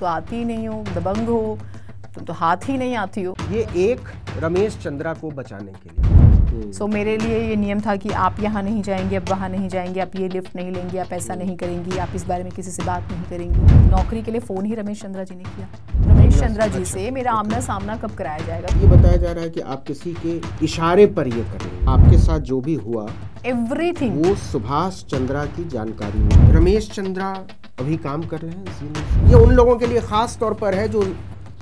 तो आती नहीं हो दबंग हो तुम तो हाथ ही नहीं आती हो ये एक रमेश चंद्रा को बचाने के लिए सो हम्म। so, मेरे लिए ये नियम था कि आप यहाँ नहीं जाएंगे आप वहाँ नहीं जाएंगे आप ये लिफ्ट नहीं लेंगे आप ऐसा हम्म। नहीं करेंगी आप इस बारे में किसी से बात नहीं करेंगी नौकरी के लिए फ़ोन ही रमेश चंद्रा जी ने किया चंद्रा जी से मेरा आमना सामना कब कराया जाएगा ये बताया जा रहा है कि आप किसी के इशारे पर ये करें आपके साथ जो भी हुआ एवरीथिंग वो सुभाष चंद्रा की जानकारी में रमेश चंद्रा अभी काम कर रहे हैं ये उन लोगों के लिए खास तौर पर है जो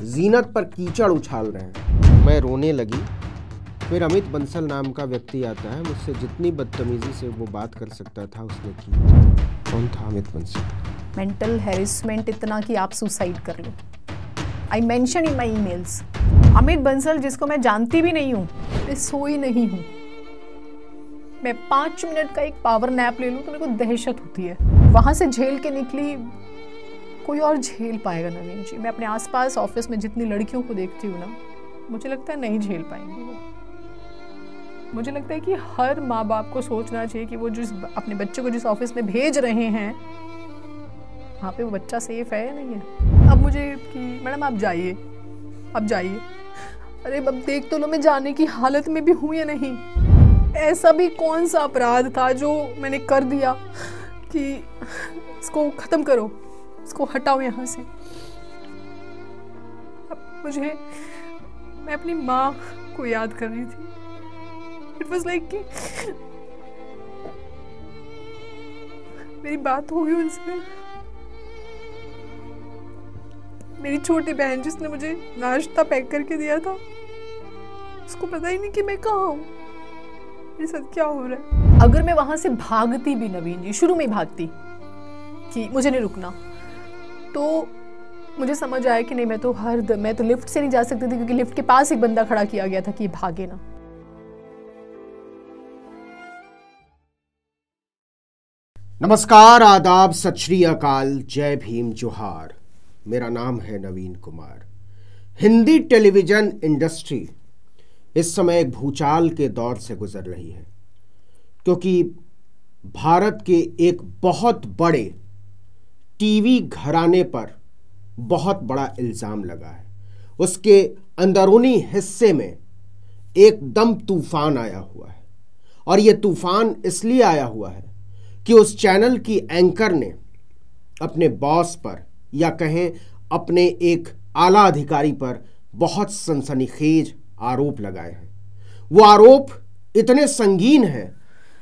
जीनत पर कीचड़ उछाल रहे हैं मैं रोने लगी फिर अमित बंसल नाम का व्यक्ति आता है मुझसे जितनी बदतमीजी से वो बात कर सकता था उसने की कौन था अमित बंसल मेंटल हेरेसमेंट इतना कि आप सुसाइड कर लो I mention in my emails Amit Bansal जिसको मैं जानती भी नहीं हूँ मैं सो ही नहीं हूँ मैं पाँच मिनट का एक पावर नैप ले लूँ तो मेरे को दहशत होती है वहाँ से झेल के निकली कोई और झेल पाएगा नवीन जी मैं अपने आसपास ऑफिस में जितनी लड़कियों को देखती हूँ ना मुझे लगता है नहीं झेल पाएंगी वो मुझे लगता है कि हर माँ बाप को सोचना चाहिए कि वो जिस अपने बच्चे को जिस ऑफिस में भेज रहे हैं वहाँ पे वो बच्चा सेफ है या नहीं है अब मुझे कि मैडम आप जाइए आप जाइए अरे अब देख तो लो मैं जाने की हालत में भी हूँ या नहीं ऐसा भी कौन सा अपराध था जो मैंने कर दिया कि इसको ख़त्म करो इसको हटाओ यहाँ से अब मुझे मैं अपनी माँ को याद कर रही थी इट वॉज लाइक कि मेरी बात होगी उनसे मेरी छोटी बहन जिसने मुझे नाश्ता पैक करके दिया था उसको पता ही नहीं कि मैं कहाँ हूँ मेरे साथ क्या हो रहा है अगर मैं वहां से भागती भी नवीन जी शुरू में भागती कि मुझे नहीं रुकना तो मुझे समझ आया कि नहीं मैं तो हर द, मैं तो लिफ्ट से नहीं जा सकती थी क्योंकि लिफ्ट के पास एक बंदा खड़ा किया गया था कि भागे ना नमस्कार आदाब सत श्री अकाल जय भीम जोहार मेरा नाम है नवीन कुमार हिंदी टेलीविज़न इंडस्ट्री इस समय एक भूचाल के दौर से गुजर रही है क्योंकि भारत के एक बहुत बड़े टीवी घराने पर बहुत बड़ा इल्ज़ाम लगा है उसके अंदरूनी हिस्से में एकदम तूफान आया हुआ है और ये तूफान इसलिए आया हुआ है कि उस चैनल की एंकर ने अपने बॉस पर या कहें अपने एक आला अधिकारी पर बहुत सनसनीखेज आरोप लगाए हैं वो आरोप इतने संगीन है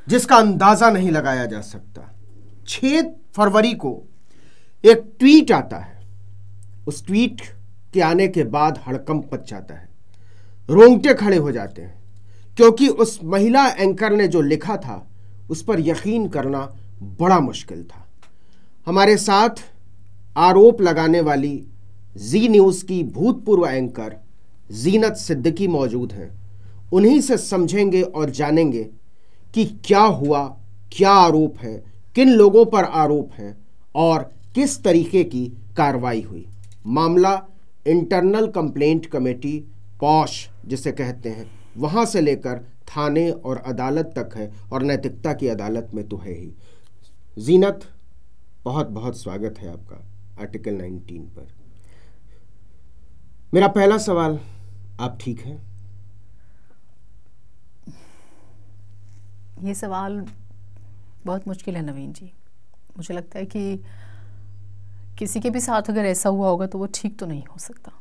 जिसका अंदाज़ा नहीं लगाया जा सकता 6 फरवरी को एक ट्वीट आता है उस ट्वीट के आने के बाद हड़कंप मच जाता है रोंगटे खड़े हो जाते हैं क्योंकि उस महिला एंकर ने जो लिखा था उस पर यकीन करना बड़ा मुश्किल था हमारे साथ आरोप लगाने वाली जी न्यूज़ की भूतपूर्व एंकर जीनत सिद्दीकी मौजूद हैं उन्हीं से समझेंगे और जानेंगे कि क्या हुआ क्या आरोप है किन लोगों पर आरोप है और किस तरीके की कार्रवाई हुई मामला इंटरनल कंप्लेंट कमेटी पौश जिसे कहते हैं वहाँ से लेकर थाने और अदालत तक है और नैतिकता की अदालत में तो है ही जीनत बहुत बहुत स्वागत है आपका आर्टिकल 19 पर मेरा पहला सवाल आप ठीक हैं ये सवाल बहुत मुश्किल है नवीन जी मुझे लगता है कि किसी के भी साथ अगर ऐसा हुआ होगा तो वो ठीक तो नहीं हो सकता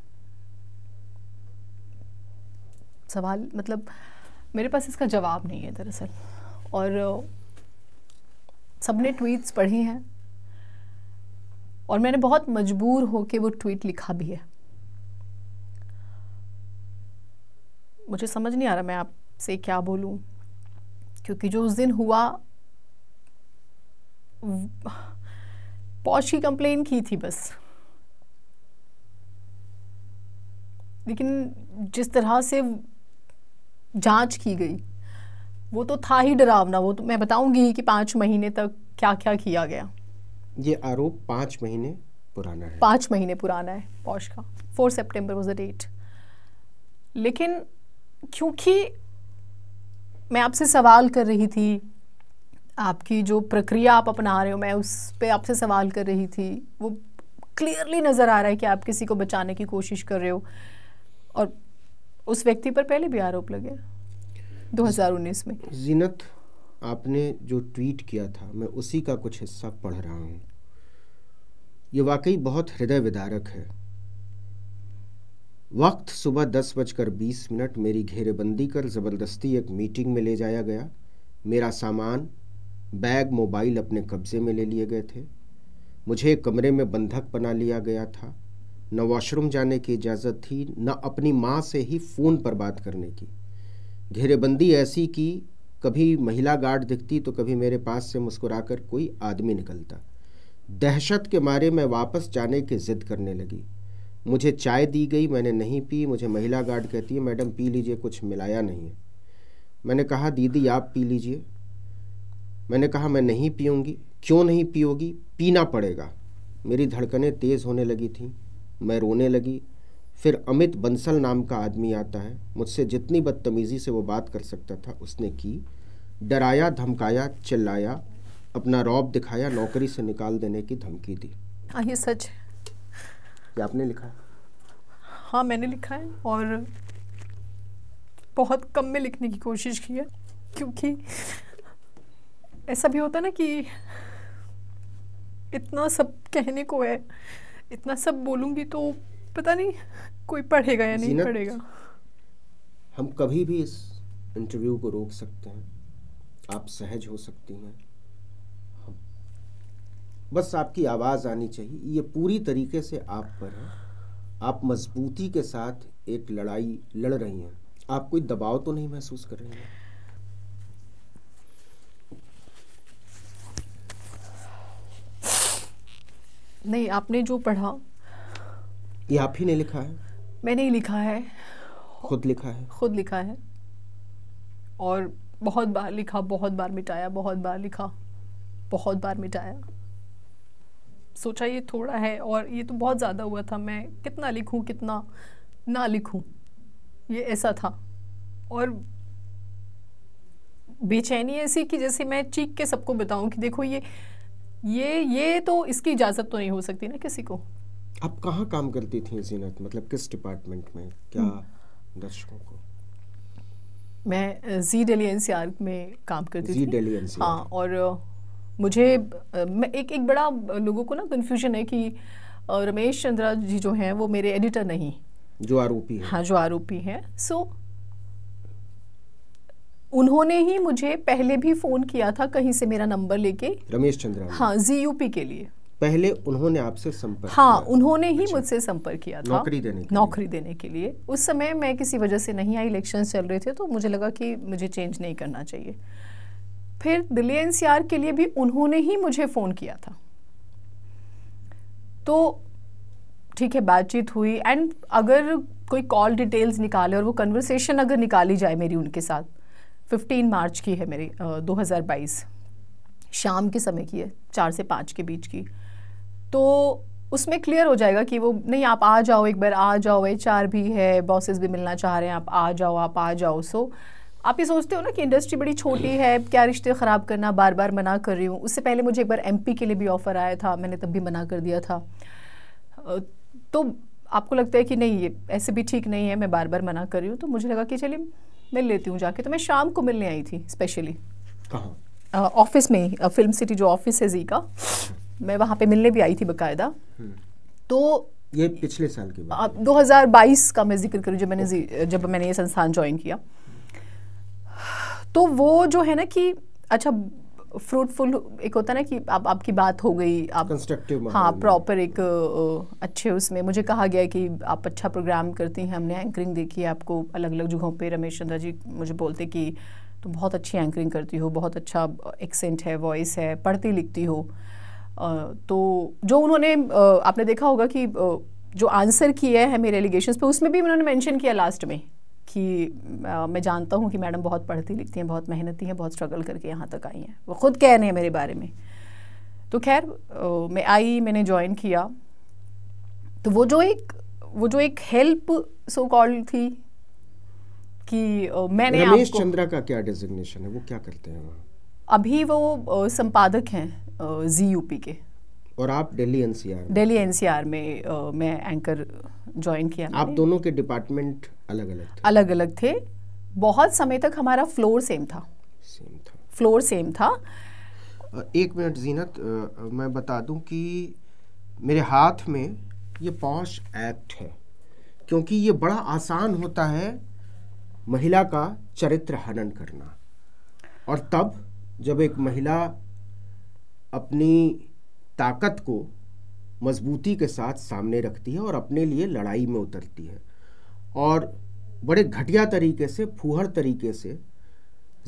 सवाल मतलब मेरे पास इसका जवाब नहीं है दरअसल और सबने ट्वीट्स पढ़ी हैं और मैंने बहुत मजबूर होके वो ट्वीट लिखा भी है मुझे समझ नहीं आ रहा मैं आपसे क्या बोलूं क्योंकि जो उस दिन हुआ पौष की कंप्लेन की थी बस लेकिन जिस तरह से जांच की गई वो तो था ही डरावना वो तो मैं बताऊंगी कि पाँच महीने तक क्या क्या किया गया ये आरोप पाँच महीने पुराना है पाँच महीने पुराना है पौष का four September was the date लेकिन क्योंकि मैं आपसे सवाल कर रही थी आपकी जो प्रक्रिया आप अपना रहे हो मैं उस पर आपसे सवाल कर रही थी वो क्लियरली नज़र आ रहा है कि आप किसी को बचाने की कोशिश कर रहे हो और उस व्यक्ति पर पहले भी आरोप लगे 2019 में जीनत आपने जो ट्वीट किया था मैं उसी का कुछ हिस्सा पढ़ रहा हूँ ये वाकई बहुत हृदय विदारक है वक्त सुबह दस बजकर बीस मिनट मेरी घेरेबंदी कर ज़बरदस्ती एक मीटिंग में ले जाया गया मेरा सामान बैग मोबाइल अपने कब्ज़े में ले लिए गए थे मुझे कमरे में बंधक बना लिया गया था न वॉशरूम जाने की इजाज़त थी न अपनी माँ से ही फ़ोन पर बात करने की घेरेबंदी ऐसी कि कभी महिला गार्ड दिखती तो कभी मेरे पास से मुस्कुराकर कोई आदमी निकलता दहशत के मारे मैं वापस जाने की ज़िद करने लगी मुझे चाय दी गई मैंने नहीं पी मुझे महिला गार्ड कहती है मैडम पी लीजिए कुछ मिलाया नहीं है मैंने कहा दीदी आप पी लीजिए मैंने कहा मैं नहीं पीऊँगी क्यों नहीं पियोगी पीना पड़ेगा मेरी धड़कनें तेज़ होने लगी थी मैं रोने लगी फिर अमित बंसल नाम का आदमी आता है मुझसे जितनी बदतमीज़ी से वो बात कर सकता था उसने की डराया धमकाया चिल्लाया अपना रौब दिखाया नौकरी से निकाल देने की धमकी दी हाँ ये सच क्या आपने लिखा है हाँ मैंने लिखा है और बहुत कम में लिखने की कोशिश की है क्योंकि ऐसा भी होता ना कि इतना सब कहने को है इतना सब बोलूँगी तो पता नहीं कोई पढ़ेगा या नहीं पढ़ेगा हम कभी भी इस इंटरव्यू को रोक सकते हैं आप सहज हो सकती हैं बस आपकी आवाज़ आनी चाहिए ये पूरी तरीके से आप पर है आप मजबूती के साथ एक लड़ाई लड़ रही हैं आप कोई दबाव तो नहीं महसूस कर रही हैं नहीं आपने जो पढ़ा ये आप ही ने लिखा है मैंने ही लिखा है खुद लिखा है खुद लिखा है और बहुत बार लिखा बहुत बार मिटाया बहुत बार लिखा बहुत बार मिटाया सोचा ये थोड़ा है और ये तो बहुत ज़्यादा हुआ था मैं कितना लिखूँ कितना ना लिखूँ ये ऐसा था और बेचैनी ऐसी कि जैसे मैं चीख के सबको बताऊं कि देखो ये ये ये तो इसकी इजाज़त तो नहीं हो सकती ना किसी को आप कहाँ काम करती थी जीनत मतलब किस डिपार्टमेंट में क्या हम्म। दर्शकों को मैं जी डेली एन में काम करती जी डेली एन हाँ और मुझे मैं एक एक बड़ा लोगों को ना कन्फ्यूजन है कि रमेश चंद्रा जी जो हैं वो मेरे एडिटर नहीं जो आरोपी हैं हाँ जो आरोपी हैं सो उन्होंने ही मुझे पहले भी फ़ोन किया था कहीं से मेरा नंबर लेके रमेश चंद्रा हाँ जी यूपी के लिए पहले उन्होंने आपसे संपर्क हाँ उन्होंने ही अच्छा। मुझसे संपर्क किया था नौकरी देने के नौकरी देने के लिए उस समय मैं किसी वजह से नहीं आई इलेक्शन चल रहे थे तो मुझे लगा कि मुझे चेंज नहीं करना चाहिए फिर दिल्ली एनसीआर के लिए भी उन्होंने ही मुझे फ़ोन किया था तो ठीक है बातचीत हुई एंड अगर कोई कॉल डिटेल्स निकाले और वो कन्वर्सेशन अगर निकाली जाए मेरी उनके साथ 15 मार्च की है मेरी दो शाम के समय की है चार से पाँच के बीच की तो उसमें क्लियर हो जाएगा कि वो नहीं आप आ जाओ एक बार आ जाओ एच भी है बॉसेस भी मिलना चाह रहे हैं आप आ जाओ आप आ जाओ सो आप ये सोचते हो ना कि इंडस्ट्री बड़ी छोटी है क्या रिश्ते ख़राब करना बार बार मना कर रही हूँ उससे पहले मुझे एक बार एम के लिए भी ऑफ़र आया था मैंने तब भी मना कर दिया था तो आपको लगता है कि नहीं ये ऐसे भी ठीक नहीं है मैं बार बार मना कर रही हूँ तो मुझे लगा कि चलिए मिल लेती हूँ जाके तो मैं शाम को मिलने आई थी स्पेशली ऑफिस में ही फिल्म सिटी जो ऑफिस है जी का मैं वहाँ पे मिलने भी आई थी बकायदा हम्म। तो ये पिछले साल की बात दो हज़ार बाईस का मैं जिक्र करूँ जब मैंने जब मैंने ये संस्थान ज्वाइन किया तो वो जो है ना कि अच्छा फ्रूटफुल एक होता ना कि आप आपकी बात हो गई आप कंस्ट्रक्टिव हाँ प्रॉपर एक अच्छे उसमें मुझे कहा गया कि आप अच्छा प्रोग्राम करती हैं हमने एंकरिंग देखी है आपको अलग अलग जगहों पे रमेश चंद्रा जी मुझे बोलते कि तुम बहुत अच्छी एंकरिंग करती हो बहुत अच्छा एक्सेंट है वॉइस है पढ़ती लिखती हो तो जो उन्होंने आपने देखा होगा कि जो आंसर किया है मेरे एलिगेशन पे उसमें भी उन्होंने मेंशन किया लास्ट में कि मैं जानता हूँ कि मैडम बहुत पढ़ती लिखती हैं बहुत मेहनती हैं बहुत स्ट्रगल करके यहाँ तक आई हैं वो खुद कह रहे हैं मेरे बारे में तो खैर मैं आई मैंने ज्वाइन किया तो वो जो एक वो जो एक हेल्प सो कॉल्ड थी कि मैंने रमेश चंद्रा का क्या डेजिग्नेशन है वो क्या करते हैं अभी वो संपादक हैं जी यूपी के और आप दिल्ली एनसीआर दिल्ली एनसीआर में आ, मैं एंकर ज्वाइन किया आप दोनों के डिपार्टमेंट अलग अलग थे अलग अलग थे बहुत समय तक हमारा फ्लोर सेम था सेम था फ्लोर सेम था एक मिनट जीनत मैं बता दूं कि मेरे हाथ में ये पॉश एक्ट है क्योंकि ये बड़ा आसान होता है महिला का चरित्र हनन करना और तब जब एक महिला अपनी ताकत को मजबूती के साथ सामने रखती है और अपने लिए लड़ाई में उतरती है और बड़े घटिया तरीके से फूहर तरीके से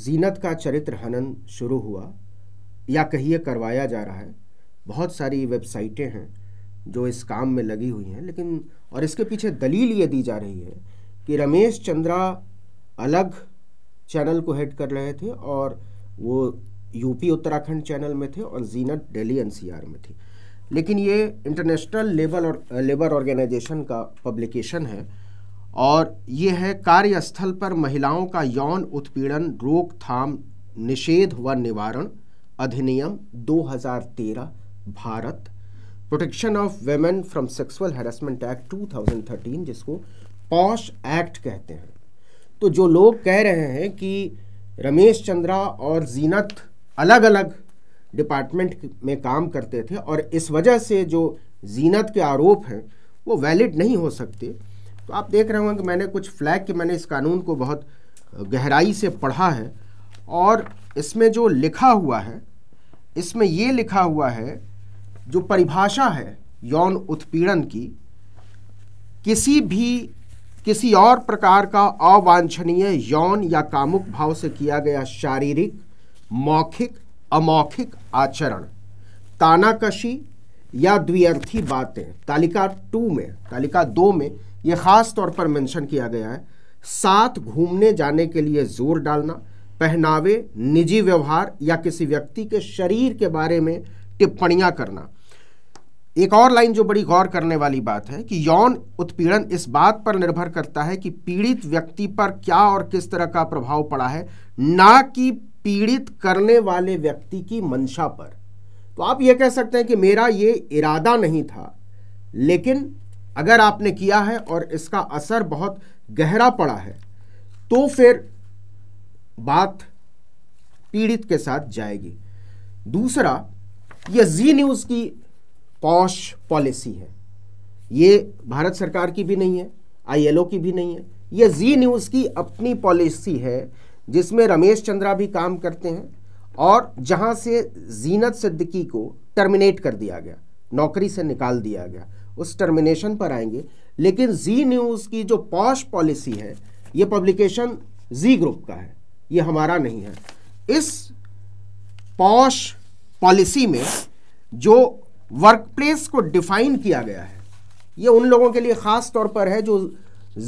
जीनत का चरित्र हनन शुरू हुआ या कहिए करवाया जा रहा है बहुत सारी वेबसाइटें हैं जो इस काम में लगी हुई हैं लेकिन और इसके पीछे दलील ये दी जा रही है कि रमेश चंद्रा अलग चैनल को हेड कर रहे थे और वो यूपी उत्तराखंड चैनल में थे और जीनत दिल्ली एनसीआर में थी लेकिन ये इंटरनेशनल लेवल और लेबर ऑर्गेनाइजेशन का पब्लिकेशन है और ये है कार्यस्थल पर महिलाओं का यौन उत्पीड़न रोकथाम निषेध व निवारण अधिनियम 2013 Bharat protection of women from sexual harassment act 2013 जिसको पॉश एक्ट कहते हैं तो जो लोग कह रहे हैं कि रमेश चंद्रा और जीनत अलग अलग डिपार्टमेंट में काम करते थे और इस वजह से जो जीनत के आरोप हैं वो वैलिड नहीं हो सकते तो आप देख रहे होंगे कि मैंने कुछ फ्लैग के मैंने इस कानून को बहुत गहराई से पढ़ा है और इसमें जो लिखा हुआ है इसमें ये लिखा हुआ है जो परिभाषा है यौन उत्पीड़न की किसी भी किसी और प्रकार का अवांछनीय यौन या कामुक भाव से किया गया शारीरिक मौखिक अमौखिक आचरण तानाकशी या द्वियर्थी बातें तालिका टू में तालिका दो में ये ख़ास तौर पर मेंशन किया गया है साथ घूमने जाने के लिए जोर डालना पहनावे निजी व्यवहार या किसी व्यक्ति के शरीर के बारे में टिप्पणियां करना एक और लाइन जो बड़ी गौर करने वाली बात है कि यौन उत्पीड़न इस बात पर निर्भर करता है कि पीड़ित व्यक्ति पर क्या और किस तरह का प्रभाव पड़ा है ना कि पीड़ित करने वाले व्यक्ति की मंशा पर तो आप ये कह सकते हैं कि मेरा ये इरादा नहीं था लेकिन अगर आपने किया है और इसका असर बहुत गहरा पड़ा है तो फिर बात पीड़ित के साथ जाएगी दूसरा यह जी न्यूज़ की पौश पॉलिसी है ये भारत सरकार की भी नहीं है आईएलओ की भी नहीं है यह जी न्यूज़ की अपनी पॉलिसी है जिसमें रमेश चंद्रा भी काम करते हैं और जहां से जीनत सिद्दीकी को टर्मिनेट कर दिया गया नौकरी से निकाल दिया गया उस टर्मिनेशन पर आएंगे लेकिन जी न्यूज़ की जो पॉश पॉलिसी है ये पब्लिकेशन जी ग्रुप का है ये हमारा नहीं है इस पॉश पॉलिसी में जो वर्कप्लेस को डिफाइन किया गया है ये उन लोगों के लिए ख़ास तौर पर है जो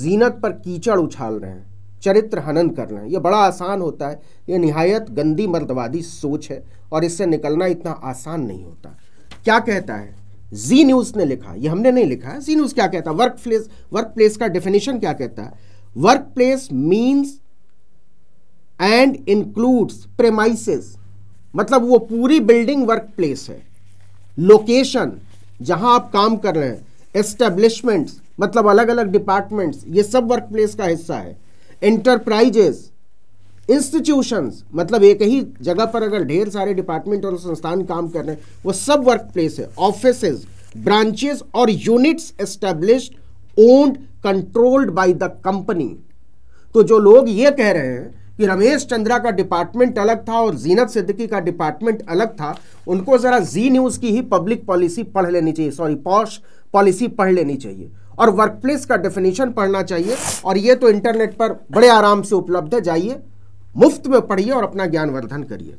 जीनत पर कीचड़ उछाल रहे हैं चरित्र हनन करना यह बड़ा आसान होता है ये निहायत गंदी मर्दवादी सोच है और इससे निकलना इतना आसान नहीं होता क्या कहता है जी न्यूज़ ने लिखा ये हमने नहीं लिखा है जी न्यूज़ क्या कहता है वर्क प्लेस वर्क प्लेस का डेफिनेशन क्या कहता है workplace means and includes premises मतलब वो पूरी बिल्डिंग वर्क प्लेस है लोकेशन जहां आप काम कर रहे हैं एस्टेब्लिशमेंट्स मतलब अलग अलग डिपार्टमेंट्स ये सब वर्क प्लेस का हिस्सा है इंटरप्राइजेस इंस्टीट्यूशंस मतलब एक ही जगह पर अगर ढेर सारे डिपार्टमेंट और संस्थान काम कर रहे हैं वो सब वर्क प्लेस है ऑफिस ब्रांचेस और units establish owned controlled by the company तो जो लोग ये कह रहे हैं कि रमेश चंद्रा का डिपार्टमेंट अलग था और जीनत सिद्दीकी का डिपार्टमेंट अलग था उनको ज़रा जी न्यूज़ की ही पब्लिक पॉलिसी पढ़ लेनी चाहिए सॉरी पॉश पॉलिसी पढ़ लेनी चाहिए और वर्कप्लेस का डेफिनेशन पढ़ना चाहिए और ये तो इंटरनेट पर बड़े आराम से उपलब्ध है जाइए मुफ्त में पढ़िए और अपना ज्ञानवर्धन करिए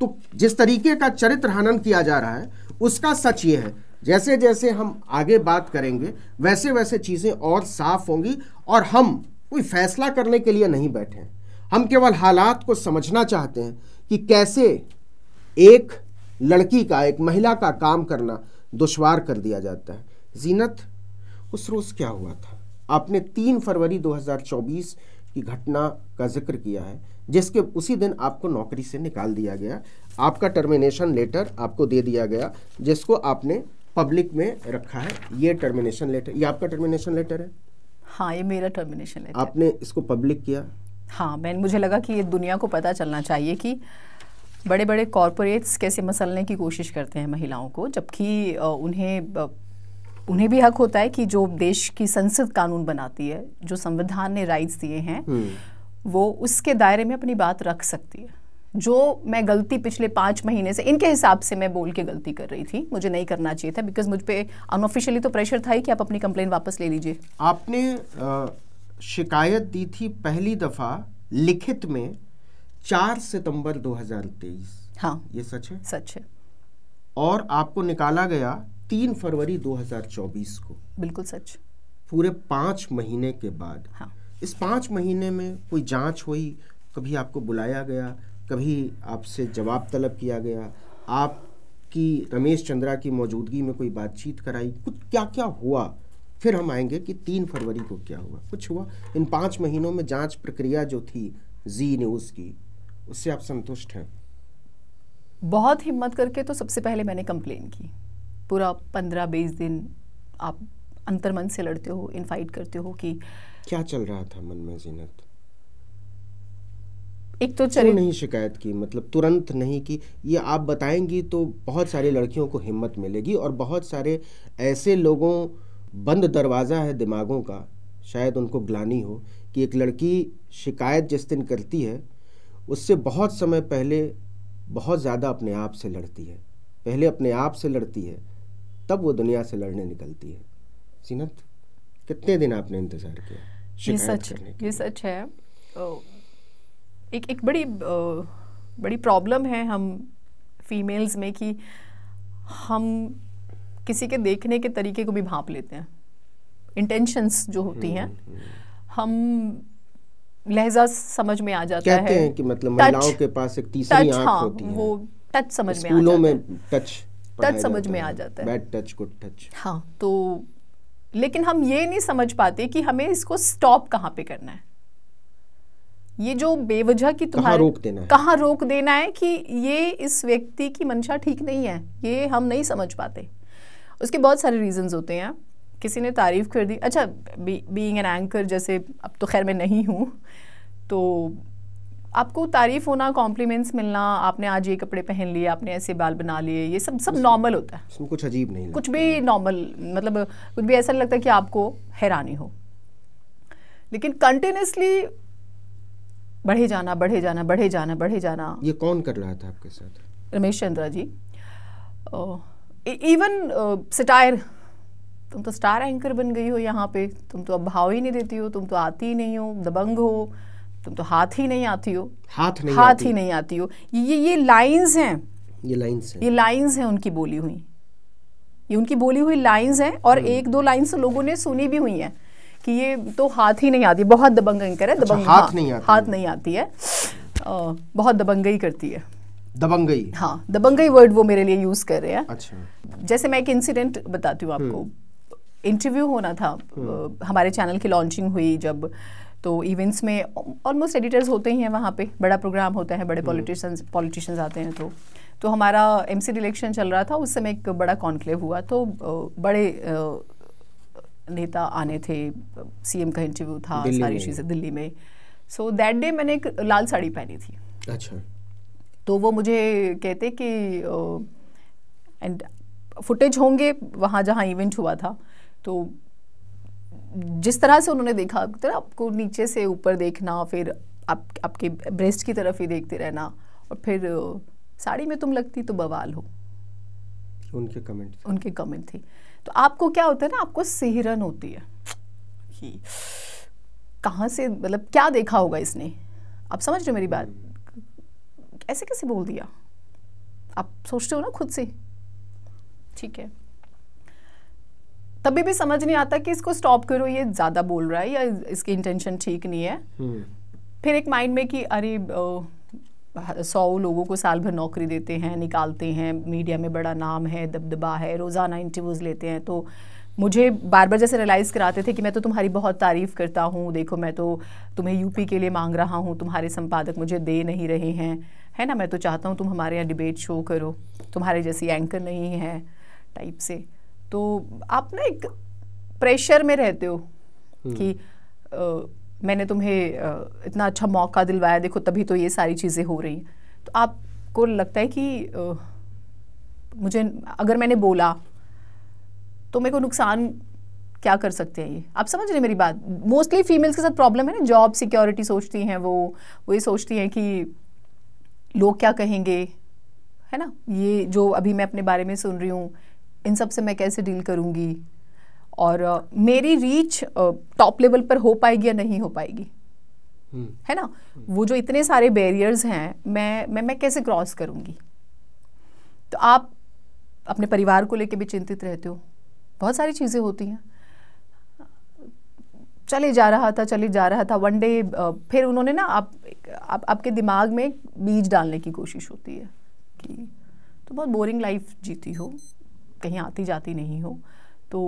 तो जिस तरीके का चरित्र हनन किया जा रहा है उसका सच ये है जैसे जैसे हम आगे बात करेंगे वैसे वैसे चीज़ें और साफ होंगी और हम कोई फैसला करने के लिए नहीं बैठे हैं हम केवल हालात को समझना चाहते हैं कि कैसे एक लड़की का एक महिला का काम करना दुशवार कर दिया जाता है जीनत उस रोज़ क्या हुआ था आपने तीन फरवरी 2024 की घटना का जिक्र किया है जिसके उसी दिन आपको नौकरी से निकाल दिया गया आपका टर्मिनेशन लेटर आपको दे दिया गया जिसको आपने पब्लिक में रखा है ये टर्मिनेशन लेटर ये आपका टर्मिनेशन लेटर है हाँ ये मेरा टर्मिनेशन लेटर आपने इसको पब्लिक किया हाँ मैंने मुझे लगा कि ये दुनिया को पता चलना चाहिए कि बड़े बड़े कॉरपोरेट्स कैसे मसलने की कोशिश करते हैं महिलाओं को जबकि उन्हें उन्हें भी हक होता है कि जो देश की संसद कानून बनाती है जो संविधान ने राइट्स दिए हैं हम्म। वो उसके दायरे में अपनी बात रख सकती है जो मैं गलती पिछले पाँच महीने से इनके हिसाब से मैं बोल के गलती कर रही थी मुझे नहीं करना चाहिए था बिकॉज मुझ पर अनऑफिशियली तो प्रेशर था ही कि आप अपनी कंप्लेन वापस ले लीजिए आपने शिकायत दी थी पहली दफ़ा लिखित में चार सितंबर 2023 हाँ ये सच है सच है और आपको निकाला गया तीन फरवरी 2024 को बिल्कुल सच पूरे पांच महीने के बाद हाँ। इस पांच महीने में कोई जांच हुई कभी आपको बुलाया गया कभी आपसे जवाब तलब किया गया आपकी रमेश चंद्रा की मौजूदगी में कोई बातचीत कराई कुछ क्या क्या हुआ फिर हम आएंगे कि तीन फरवरी को क्या हुआ कुछ हुआ इन पाँच महीनों में जांच प्रक्रिया जो थी जी न्यूज़ की उससे आप संतुष्ट हैं बहुत हिम्मत करके तो सबसे पहले मैंने कंप्लेन की पूरा पंद्रह बीस दिन आप अंतर मन से लड़ते हो इनफाइट करते हो कि क्या चल रहा था मन में जीनत एक तो चले नहीं शिकायत की मतलब तुरंत नहीं की ये आप बताएंगी तो बहुत सारी लड़कियों को हिम्मत मिलेगी और बहुत सारे ऐसे लोगों बंद दरवाज़ा है दिमागों का शायद उनको ग्लानी हो कि एक लड़की शिकायत जिस दिन करती है उससे बहुत समय पहले बहुत ज़्यादा अपने आप से लड़ती है पहले अपने आप से लड़ती है तब वो दुनिया से लड़ने निकलती है सीनत कितने दिन आपने इंतज़ार किया ये सच ये सच है ओ, एक एक बड़ी ओ, बड़ी प्रॉब्लम है हम फीमेल्स में कि हम किसी के देखने के तरीके को भी भाप लेते हैं इंटेंशंस जो होती हैं हम्म, हम्म। हम लहजा समझ में आ जाता कहते है हैं कि मतलब महिलाओं के पास एक तीसरी आंख हाँ, होती है वो टच समझ में आ जाता में टच टच समझ में आ जाता है टच गुड टच हाँ तो लेकिन हम ये नहीं समझ पाते कि हमें इसको स्टॉप कहाँ पे करना है ये जो बेवजह की तुम्हारे रोक देना है कहाँ रोक देना है कि ये इस व्यक्ति की मंशा ठीक नहीं है ये हम नहीं समझ पाते उसके बहुत सारे रीजंस होते हैं किसी ने तारीफ़ कर दी अच्छा बीइंग एन एंकर जैसे अब तो खैर मैं नहीं हूँ तो आपको तारीफ होना कॉम्प्लीमेंट्स मिलना आपने आज ये कपड़े पहन लिए आपने ऐसे बाल बना लिए ये सब सब नॉर्मल होता है इसमें कुछ अजीब नहीं कुछ भी नॉर्मल मतलब कुछ भी ऐसा नहीं लगता कि आपको हैरानी हो लेकिन कंटिन्यूसली बढ़े जाना बढ़े जाना बढ़े जाना बढ़े जाना ये कौन कर रहा था आपके साथ Ramesh Chandra ji even satire e, तुम तो स्टार एंकर बन गई हो यहाँ पे तुम तो अब भाव ही नहीं देती हो तुम तो आती ही नहीं हो दबंग हो तुम तो हाथ ही नहीं आती हो हाथ नहीं हाथ ही नहीं आती हो ये ये लाइंस हैं ये लाइंस हैं ये लाइंस हैं उनकी बोली हुई ये उनकी बोली हुई लाइंस हैं और हम्म। एक दो लाइंस तो लोगों ने सुनी भी हुई हैं कि ये तो हाथ ही नहीं आती बहुत दबंग अंकर है अच्छा, दबंग हाथ हाँ, नहीं आती हाथ नहीं आती है बहुत दबंगई करती है दबंगई हाँ दबंगई वर्ड वो मेरे लिए यूज कर रहे हैं अच्छा जैसे मैं एक इंसिडेंट बताती हूँ हम्म। आपको इंटरव्यू होना था हम्म। हमारे चैनल की लॉन्चिंग हुई जब तो इवेंट्स में ऑलमोस्ट एडिटर्स होते ही हैं वहाँ पे बड़ा प्रोग्राम होता है बड़े पॉलिटिशियंस hmm. पॉलिटिशियंस आते हैं तो तो हमारा एम सी इलेक्शन चल रहा था उस समय एक बड़ा कॉन्क्लेव हुआ तो बड़े नेता आने थे सी का इंटरव्यू था सारी चीज़ें दिल्ली में सो दैट डे मैंने एक लाल साड़ी पहनी थी अच्छा तो वो मुझे कहते कि एंड फुटेज होंगे वहाँ जहाँ इवेंट हुआ था तो जिस तरह से उन्होंने देखा तो आपको नीचे से ऊपर देखना फिर आप आपके ब्रेस्ट की तरफ ही देखते रहना और फिर साड़ी में तुम लगती तो बवाल हो उनके कमेंट उनके कमेंट थी तो आपको क्या होता है ना आपको सिहरन होती है कि कहाँ से मतलब क्या देखा होगा इसने आप समझ रहे हो मेरी बात हम्म। ऐसे कैसे बोल दिया आप सोचते हो ना खुद से ठीक है तभी भी समझ नहीं आता कि इसको स्टॉप करो ये ज़्यादा बोल रहा है या इसकी इंटेंशन ठीक नहीं है हम्म। फिर एक माइंड में कि अरे सौ लोगों को साल भर नौकरी देते हैं निकालते हैं मीडिया में बड़ा नाम है दबदबा है रोज़ाना इंटरव्यूज़ लेते हैं तो मुझे बार बार जैसे रियलाइज़ कराते थे कि मैं तो तुम्हारी बहुत तारीफ़ करता हूँ देखो मैं तो तुम्हें यूपी के लिए मांग रहा हूँ तुम्हारे संपादक मुझे दे नहीं रहे हैं है ना मैं तो चाहता हूँ तुम हमारे यहाँ डिबेट शो करो तुम्हारे जैसी एंकर नहीं है टाइप से तो आप ना एक प्रेशर में रहते हो हम्म। कि आ, मैंने तुम्हें आ, इतना अच्छा मौका दिलवाया देखो तभी तो ये सारी चीज़ें हो रही तो आपको लगता है कि आ, मुझे अगर मैंने बोला तो मेरे को नुकसान क्या कर सकते हैं ये आप समझ रहे मेरी बात मोस्टली फीमेल्स के साथ प्रॉब्लम है ना जॉब सिक्योरिटी सोचती हैं वो वो ये सोचती हैं कि लोग क्या कहेंगे है ना ये जो अभी मैं अपने बारे में सुन रही हूँ इन सब से मैं कैसे डील करूँगी और uh, मेरी रीच टॉप uh, लेवल पर हो पाएगी या नहीं हो पाएगी hmm. है ना hmm. वो जो इतने सारे बैरियर्स हैं मैं मैं मैं कैसे क्रॉस करूँगी तो आप अपने परिवार को लेके भी चिंतित रहते हो बहुत सारी चीज़ें होती हैं चले जा रहा था चले जा रहा था वन डे फिर उन्होंने ना आप, आप आपके दिमाग में बीज डालने की कोशिश होती है कि तो बहुत बोरिंग लाइफ जीती हो कहीं आती जाती नहीं हो तो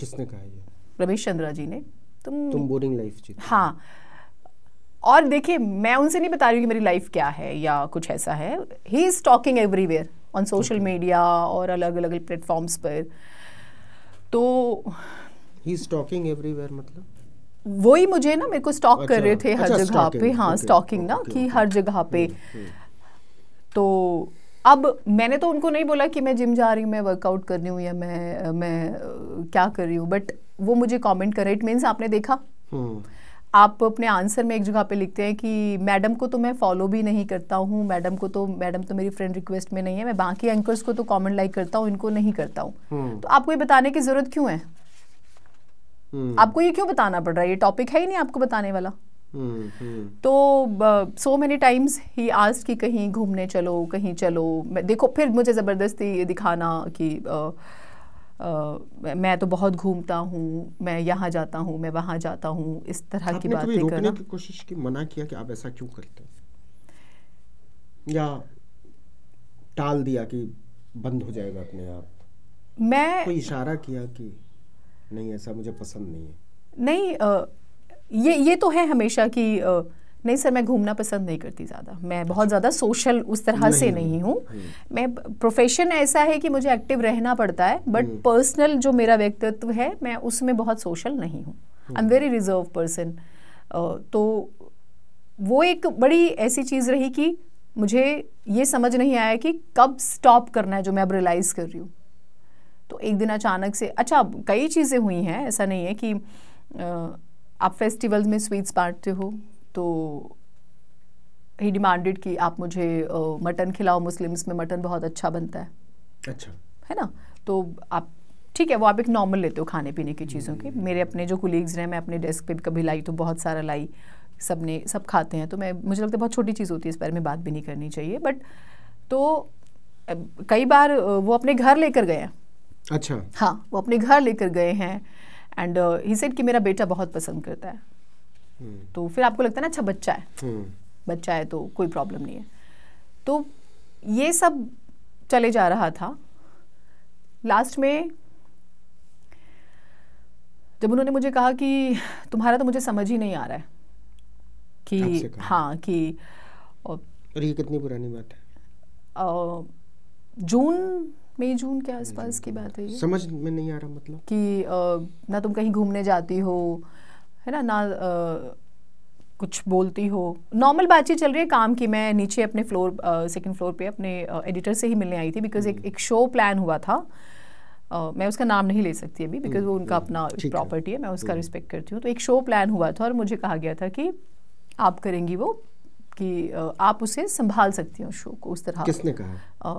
किसने कहा ये रमेश चंद्रा जी ने तुम तुम बोरिंग लाइफ जी हाँ और देखिए मैं उनसे नहीं बता रही हूँ कि मेरी लाइफ क्या है या कुछ ऐसा है he is talking everywhere on social media और अलग अलग प्लेटफॉर्म्स पर तो ही इज़ टॉकिंग एवरीवेयर मतलब वही मुझे ना मेरे को स्टॉक अच्छा, कर रहे अच्छा, थे हर जगह पे हाँ स्टॉकिंग ना कि हर जगह पे तो अब मैंने तो उनको नहीं बोला कि मैं जिम जा रही हूँ मैं वर्कआउट कर रही हूँ या मैं मैं क्या कर रही हूँ बट वो मुझे कमेंट करे इट मीन्स आपने देखा हम्म। आप अपने आंसर में एक जगह पे लिखते हैं कि मैडम को तो मैं फॉलो भी नहीं करता हूँ मैडम को तो मैडम तो मेरी फ्रेंड रिक्वेस्ट में नहीं है मैं बाकी एंकर्स को तो कमेंट लाइक करता हूँ इनको नहीं करता हूँ हम्म। तो आपको ये बताने की ज़रूरत क्यों है हम्म। आपको ये क्यों बताना पड़ रहा है ये टॉपिक है ही नहीं आपको बताने वाला तो सो मेनी टाइम्स ही आज कि कहीं घूमने चलो कहीं चलो देखो फिर मुझे ज़बरदस्ती दिखाना कि uh, uh, मैं तो बहुत घूमता हूँ मैं यहाँ जाता हूँ मैं वहाँ जाता हूँ इस तरह की बातें करना की कोशिश की मना किया कि आप ऐसा क्यों करते हैं या टाल दिया कि बंद हो जाएगा अपने आप मैं कोई इशारा किया कि नहीं ऐसा मुझे पसंद नहीं है नहीं आ, uh, ये ये तो है हमेशा कि नहीं सर मैं घूमना पसंद नहीं करती ज़्यादा मैं बहुत अच्छा। ज़्यादा सोशल उस तरह नहीं, से नहीं हूँ मैं प्रोफेशन ऐसा है कि मुझे एक्टिव रहना पड़ता है बट हम्म। पर्सनल जो मेरा व्यक्तित्व है मैं उसमें बहुत सोशल नहीं हूँ I am very reserved person तो वो एक बड़ी ऐसी चीज़ रही कि मुझे ये समझ नहीं आया कि कब स्टॉप करना है जो मैं अब रियलाइज़ कर रही हूँ तो एक दिन अचानक से अच्छा कई चीज़ें हुई हैं ऐसा नहीं है कि आ, आप फेस्टिवल्स में स्वीट्स बांटते हो तो ही डिमांडेड कि आप मुझे मटन खिलाओ मुस्लिम्स में मटन बहुत अच्छा बनता है अच्छा है ना तो आप ठीक है वो आप एक नॉर्मल लेते हो खाने पीने की चीज़ों की हम्म। मेरे अपने जो कुलीग्स हैं मैं अपने डेस्क पे कभी लाई तो बहुत सारा लाई सब ने सब खाते हैं तो मैं मुझे लगता है बहुत छोटी चीज़ होती है इस बारे में बात भी नहीं करनी चाहिए बट तो कई बार वो अपने घर लेकर गए हैं अच्छा हाँ वो अपने घर लेकर गए हैं एंड ही सेड कि मेरा बेटा बहुत पसंद करता है hmm. तो फिर आपको लगता है ना अच्छा बच्चा है hmm. बच्चा है तो कोई प्रॉब्लम नहीं है तो ये सब चले जा रहा था लास्ट में जब उन्होंने मुझे कहा कि तुम्हारा तो मुझे समझ ही नहीं आ रहा है कि हाँ कि और ये कितनी पुरानी बात है जून मई जून के आसपास की बात है समझ में नहीं आ रहा मतलब कि आ, ना तुम कहीं घूमने जाती हो है ना ना आ, कुछ बोलती हो नॉर्मल बातचीत चल रही है काम की मैं नीचे अपने फ्लोर सेकंड फ्लोर पे अपने एडिटर से ही मिलने आई थी बिकॉज एक हम्म। एक शो प्लान हुआ था आ, मैं उसका नाम नहीं ले सकती अभी बिकॉज वो हम्म, उनका हम्म। अपना प्रॉपर्टी है।, मैं उसका रिस्पेक्ट करती हूँ तो एक शो प्लान हुआ था और मुझे कहा गया था कि आप करेंगी वो कि आप उसे संभाल सकती हो शो को उस तरह किसने कहा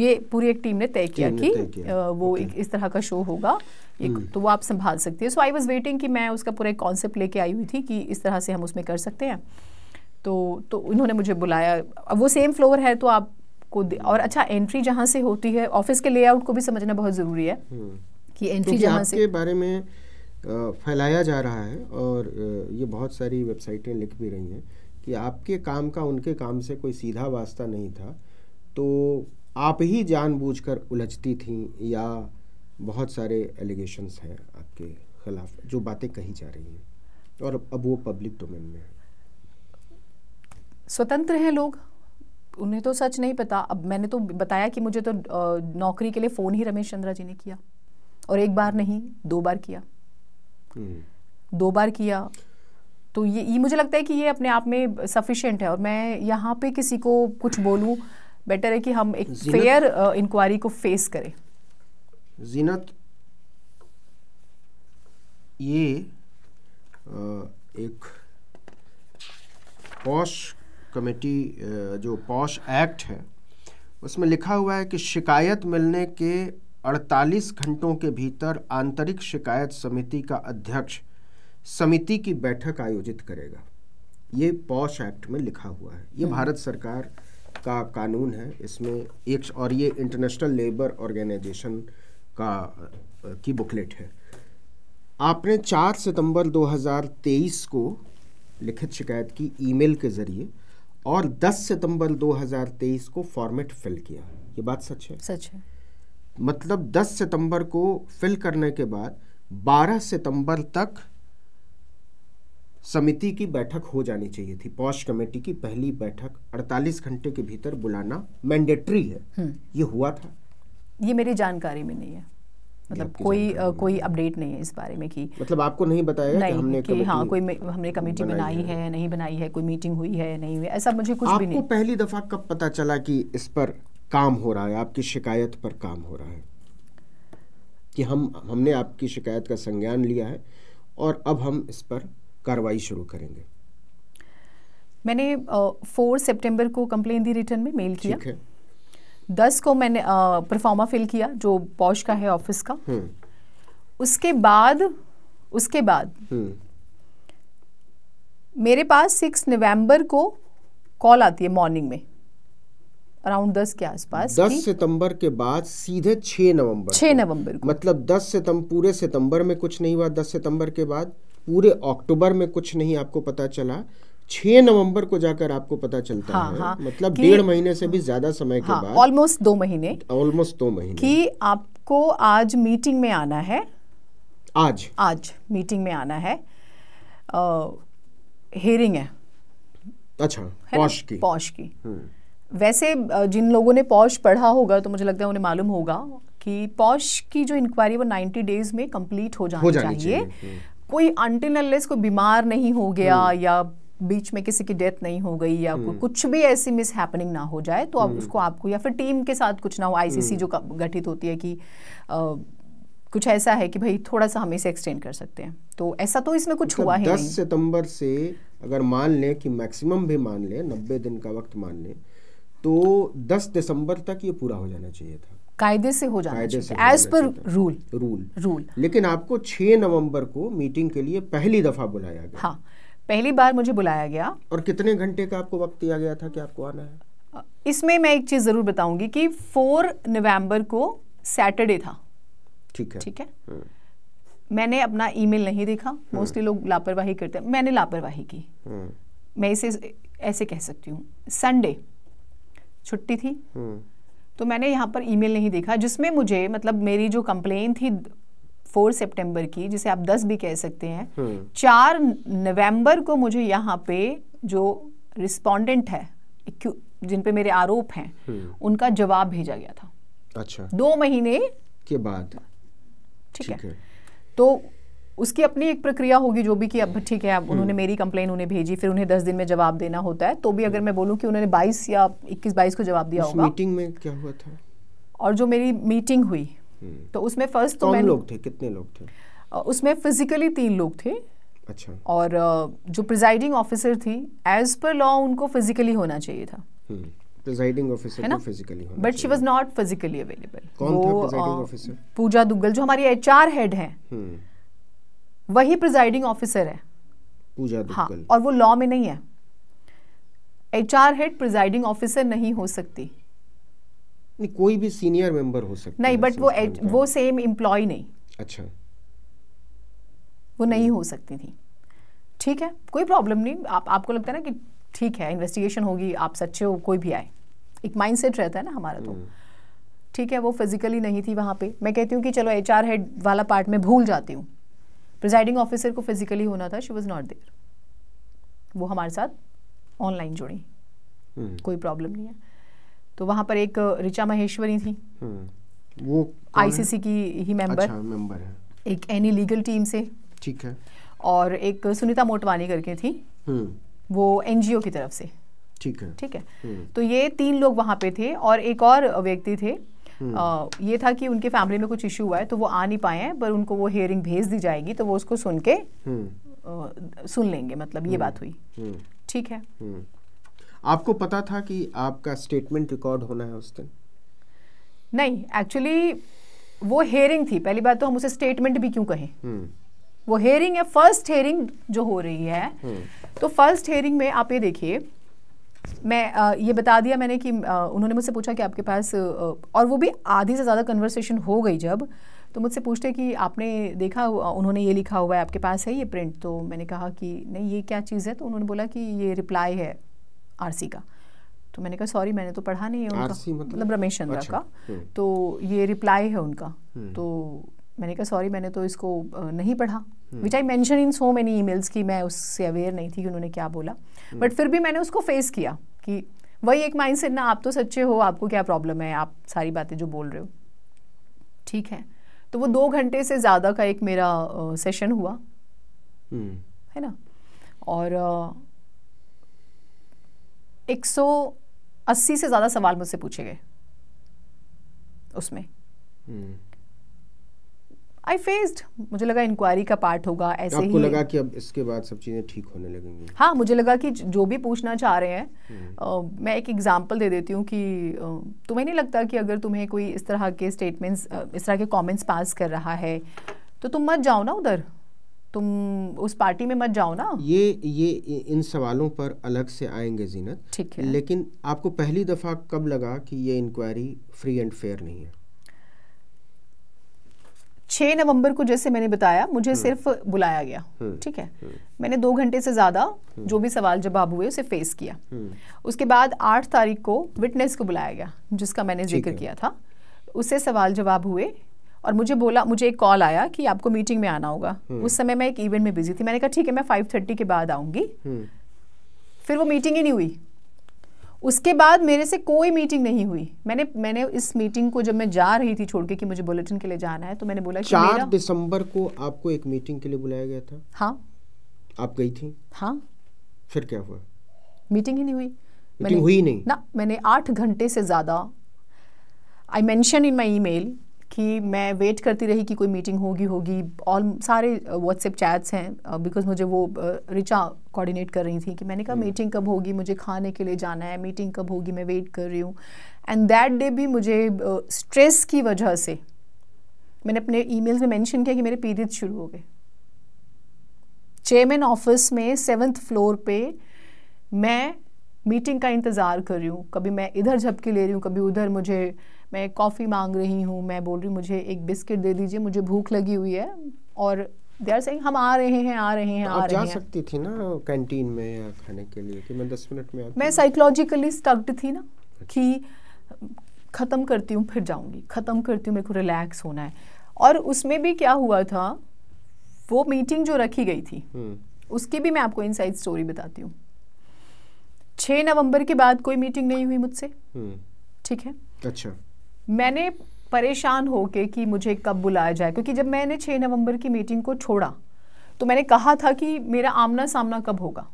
ये पूरी एक टीम ने तय किया कि किया। वो एक इस तरह का शो होगा एक hmm. तो वो आप संभाल सकती है सो आई वॉज वेटिंग कि मैं उसका पूरा एक कॉन्सेप्ट लेके आई हुई थी कि इस तरह से हम उसमें कर सकते हैं तो तो उन्होंने मुझे बुलाया अब वो सेम फ्लोर है तो आपको और अच्छा एंट्री जहाँ से होती है ऑफिस के लेआउट को भी समझना बहुत ज़रूरी है hmm. कि एंट्री जहाँ से बारे में फैलाया जा रहा है और ये बहुत सारी वेबसाइटें लिख भी रही हैं कि आपके काम का उनके काम से कोई सीधा वास्ता नहीं था तो आप ही जानबूझकर उलझती थी या बहुत सारे एलिगेशंस हैं आपके खिलाफ जो बातें कही जा रही हैं और अब वो पब्लिक डोमेन में है स्वतंत्र हैं लोग उन्हें तो सच नहीं पता अब मैंने तो बताया कि मुझे तो नौकरी के लिए फ़ोन ही रमेश चंद्रा जी ने किया और एक बार नहीं दो बार किया हम्म। दो बार किया तो ये, ये मुझे लगता है कि ये अपने आप में सफिशियंट है और मैं यहाँ पे किसी को कुछ बोलूँ बेटर है कि हम एक फेयर इंक्वायरी को फेस करें जीनत ये एक पॉश कमेटी जो पॉश एक्ट है उसमें लिखा हुआ है कि शिकायत मिलने के 48 घंटों के भीतर आंतरिक शिकायत समिति का अध्यक्ष समिति की बैठक आयोजित करेगा ये पॉश एक्ट में लिखा हुआ है ये हम्म। भारत सरकार का कानून है इसमें एक और ये इंटरनेशनल लेबर ऑर्गेनाइजेशन का की बुकलेट है आपने 4 सितंबर 2023 को लिखित शिकायत की ईमेल के ज़रिए और 10 सितंबर 2023 को फॉर्मेट फिल किया ये बात सच है सच है मतलब 10 सितंबर को फिल करने के बाद 12 सितंबर तक समिति की बैठक हो जानी चाहिए थी पॉश कमेटी की पहली बैठक 48 घंटे के भीतर बुलाना मैंडेटरी है हम्म। ये हुआ था ये मेरी जानकारी में नहीं है मतलब कोई आ, कोई अपडेट नहीं है इस बारे में कि मतलब आपको नहीं बताया नहीं, कि हमने कि हाँ कोई हमने कमेटी बनाई है, है नहीं बनाई है कोई मीटिंग हुई है नहीं हुई ऐसा मुझे कुछ भी नहीं पहली दफा कब पता चला कि इस पर काम हो रहा है आपकी शिकायत पर काम हो रहा है कि हम हमने आपकी शिकायत का संज्ञान लिया है और अब हम इस पर कार्रवाई शुरू करेंगे मैंने फोर सितंबर को कंप्लेन दी रिटर्न में मेल किया दस को मैंने परफॉर्मा फिल किया जो पॉश का है ऑफिस का हम्म। उसके बाद उसके बाद हम्म। मेरे पास सिक्स नवंबर को कॉल आती है मॉर्निंग में अराउंड दस के आसपास दस सितंबर के बाद सीधे छ नवंबर छ नवंबर मतलब दस सितंबर पूरे सितंबर में कुछ नहीं हुआ दस सितंबर के बाद पूरे अक्टूबर में कुछ नहीं आपको पता चला छह नवंबर को जाकर आपको पता चलता हाँ, है हाँ, मतलब डेढ़ महीने से भी ज्यादा समय हाँ, के बाद ऑलमोस्ट दो महीने ऑलमोस्ट दो महीने कि आपको आज मीटिंग में आना है आज आज मीटिंग में आना है हेयरिंग है अच्छा पौश की पौश की हम्म। वैसे जिन लोगों ने पौश पढ़ा होगा तो मुझे लगता है उन्हें मालूम होगा कि पौश की जो इंक्वायरी वो 90 डेज में कंप्लीट हो जानी, हो जानी चाहिए, चाहिए। हम्म। कोई अनटिनलेस कोई बीमार नहीं हो गया हम्म। या बीच में किसी की डेथ नहीं हो गई या हम्म। कुछ भी ऐसी मिस हैपनिंग ना हो जाए तो आप हम्म। उसको आपको या फिर टीम के साथ कुछ ना हो आईसीसी जो गठित होती है कि आ, कुछ ऐसा है कि भाई थोड़ा सा हम इसे एक्सटेंड कर सकते हैं तो ऐसा तो इसमें कुछ अच्छा, हुआ है दस सितंबर से अगर मान लें कि मैक्सिमम भी मान लें नब्बे दिन का वक्त मान लें तो दस दिसंबर तक ये पूरा हो जाना चाहिए था कायदे से हो जाना चाहिए as per rule rule rule लेकिन आपको 6 नवंबर को मीटिंग के लिए पहली दफा बुलाया गया हाँ पहली बार मुझे बुलाया गया और कितने घंटे का आपको वक्त दिया गया था कि आपको आना है इसमें मैं एक चीज जरूर बताऊंगी कि 4 नवंबर को सैटरडे था ठीक है ठीक है हम्म। मैंने अपना ईमेल नहीं देखा मोस्टली हम्म। लोग लापरवाही करते हैं मैंने लापरवाही की हम्म। मैं इसे ऐसे कह सकती हूँ संडे छुट्टी थी तो मैंने यहाँ पर ईमेल नहीं देखा जिसमें मुझे मतलब मेरी जो कंप्लेन थी फोर सितंबर की जिसे आप दस भी कह सकते हैं हम्म। चार नवंबर को मुझे यहाँ पे जो रिस्पोंडेंट है जिन पे मेरे आरोप हैं हम्म। उनका जवाब भेजा गया था अच्छा दो महीने के बाद ठीक है।, है तो उसकी अपनी एक प्रक्रिया होगी जो भी कि अब हम्म। ठीक है अब उन्होंने हम्म। मेरी कंप्लेन उन्हें भेजी फिर उन्हें दस दिन में जवाब देना होता है तो भी अगर हम्म। मैं बोलूँ कि उन्होंने बाईस या इक्कीस बाईस को जवाब दिया होगा मीटिंग में क्या हुआ था और जो मेरी मीटिंग हुई तो उसमें फर्स्ट तो लोग थे कितने लोग थे उसमें फिजिकली तीन लोग थे अच्छा और जो प्रिजाइडिंग ऑफिसर थी एज पर लॉ उनको फिजिकली होना चाहिए था प्रिजाइडिंग ऑफिसर फिजिकली होना but she was not physically available कौन था प्रिजाइडिंग ऑफिसर पूजा दुग्गल जो हमारी एचआर हेड हैं वही प्रिजाइडिंग ऑफिसर है पूजा हाँ और वो लॉ में नहीं है H R head presiding officer नहीं हो सकती नहीं कोई भी सीनियर मेंबर हो सकता नहीं बट वो एच, वो सेम एम्प्लॉय नहीं अच्छा वो नहीं हो सकती थी ठीक है कोई प्रॉब्लम नहीं आप आपको लगता है ना कि ठीक है इन्वेस्टिगेशन होगी आप सच्चे हो कोई भी आए एक माइंड सेट रहता है ना हमारा तो हम्म। ठीक है वो फिजिकली नहीं थी वहाँ पे मैं कहती हूँ कि चलो एच हेड वाला पार्ट में भूल जाती हूँ प्रिजाइडिंग ऑफिसर को फिजिकली होना था शी वॉज नॉट देयर वो हमारे साथ ऑनलाइन जुड़ी hmm. कोई प्रॉब्लम नहीं है तो वहाँ पर एक ऋचा महेश्वरी थी hmm. वो आईसीसी की ही मेंबर अच्छा, मेंबर है एक एनी लीगल टीम से ठीक है और एक सुनीता मोटवानी करके थी hmm. वो एनजीओ की तरफ से ठीक है ठीक है hmm. तो ये तीन लोग वहाँ पे थे और एक और व्यक्ति थे हम्म। ये था कि उनके फैमिली में कुछ इश्यू हुआ है तो वो आ नहीं पाए हैं पर उनको वो हेयरिंग भेज दी जाएगी तो वो उसको सुन के हम्म। सुन लेंगे मतलब ये हम्म। बात हुई ठीक है आपको पता था कि आपका स्टेटमेंट रिकॉर्ड होना है उस दिन नहीं एक्चुअली वो हेयरिंग थी पहली बात तो हम उसे स्टेटमेंट भी क्यों कहें वो हेयरिंग है फर्स्ट हेयरिंग जो हो रही है तो फर्स्ट हेयरिंग में आप ये देखिए मैं ये बता दिया मैंने कि उन्होंने मुझसे पूछा कि आपके पास और वो भी आधी से ज़्यादा कन्वर्सेशन हो गई जब तो मुझसे पूछते कि आपने देखा उन्होंने ये लिखा हुआ है आपके पास है ये प्रिंट तो मैंने कहा कि नहीं ये क्या चीज़ है तो उन्होंने बोला कि ये रिप्लाई है आरसी का तो मैंने कहा सॉरी मैंने तो पढ़ा नहीं है उनका मतलब? मतलब रमेश चंद्रा अच्छा, का हम्म। तो ये रिप्लाई है उनका हम्म। तो मैंने कहा सॉरी मैंने तो इसको नहीं पढ़ा which I mention in so many emails कि मैं उससे अवेयर नहीं थी कि उन्होंने क्या बोला बट हम्म। फिर भी मैंने उसको फेस किया कि वही एक माइंड सेट ना आप तो सच्चे हो आपको क्या प्रॉब्लम है आप सारी बातें जो बोल रहे हो ठीक है तो वो दो घंटे से ज़्यादा का एक मेरा सेशन हुआ hmm. है ना और एक सौ अस्सी से ज़्यादा सवाल मुझसे पूछे गए उसमें hmm. आई फेस्ड मुझे लगा इंक्वायरी का पार्ट होगा ऐसे आपको ही लगा कि अब इसके बाद सब चीज़ें ठीक होने लगेंगी हाँ मुझे लगा कि जो भी पूछना चाह रहे हैं आ, हम्म। मैं एक एग्जांपल दे देती हूँ कि तुम्हें नहीं लगता कि अगर तुम्हें कोई इस तरह के स्टेटमेंट्स इस तरह के कमेंट्स पास कर रहा है तो तुम मत जाओ ना उधर तुम उस पार्टी में मत जाओ ना ये ये इन सवालों पर अलग से आएंगे जीनत ठीक है लेकिन आपको पहली दफ़ा कब लगा कि ये इंक्वायरी फ्री एंड फेयर नहीं है छः नवंबर को जैसे मैंने बताया मुझे हम्म। सिर्फ बुलाया गया हम्म। ठीक है हम्म। मैंने दो घंटे से ज़्यादा जो भी सवाल जवाब हुए उसे फेस किया उसके बाद आठ तारीख को विटनेस को बुलाया गया जिसका मैंने जिक्र किया था उससे सवाल जवाब हुए और मुझे बोला मुझे एक कॉल आया कि आपको मीटिंग में आना होगा उस समय मैं एक इवेंट में बिजी थी मैंने कहा ठीक है मैं फाइव थर्टी के बाद आऊँगी फिर वो मीटिंग ही नहीं हुई उसके बाद मेरे से कोई मीटिंग नहीं हुई मैंने मैंने इस मीटिंग को जब मैं जा रही थी छोड़ के कि मुझे बुलेटिन के लिए जाना है तो मैंने बोला चार दिसंबर को आपको एक मीटिंग के लिए बुलाया गया था हाँ आप गई थी हाँ फिर क्या हुआ मीटिंग ही नहीं हुई मीटिंग हुई नहीं ना मैंने आठ घंटे से ज़्यादा आई mention in my E mail कि मैं वेट करती रही कि कोई मीटिंग होगी होगी ऑल सारे व्हाट्सएप uh, चैट्स हैं बिकॉज uh, मुझे वो रिचा uh, कोऑर्डिनेट कर रही थी कि मैंने कहा मीटिंग hmm. कब होगी मुझे खाने के लिए जाना है मीटिंग कब होगी मैं वेट कर रही हूँ एंड दैट डे भी मुझे स्ट्रेस की वजह से मैंने अपने ई में मैंशन किया कि मेरे पीरियड शुरू हो गए चेयरमैन ऑफिस में सेवन्थ फ्लोर पे मैं मीटिंग का इंतज़ार कर रही हूँ कभी मैं इधर झपकी ले रही हूँ कभी उधर मुझे मैं कॉफ़ी मांग रही हूँ मैं बोल रही हूँ मुझे एक बिस्किट दे दीजिए मुझे भूख लगी हुई है और दे आर सेइंग हम आ रहे हैं आ रहे हैं तो आ रहे हैं सकती थी ना कैंटीन में या खाने के लिए कि मैं दस मिनट में मैं साइकोलॉजिकली स्टक्ड थी ना अच्छा। कि ख़त्म करती हूँ फिर जाऊँगी ख़त्म करती हूँ मेरे को रिलैक्स होना है और उसमें भी क्या हुआ था वो मीटिंग जो रखी गई थी हम्म। उसकी भी मैं आपको इन स्टोरी बताती हूँ छः नवंबर के बाद कोई मीटिंग नहीं हुई मुझसे हम्म। ठीक है अच्छा मैंने परेशान होके कि मुझे कब बुलाया जाए क्योंकि जब मैंने 6 नवंबर की मीटिंग को छोड़ा तो मैंने कहा था कि मेरा आमना सामना कब होगा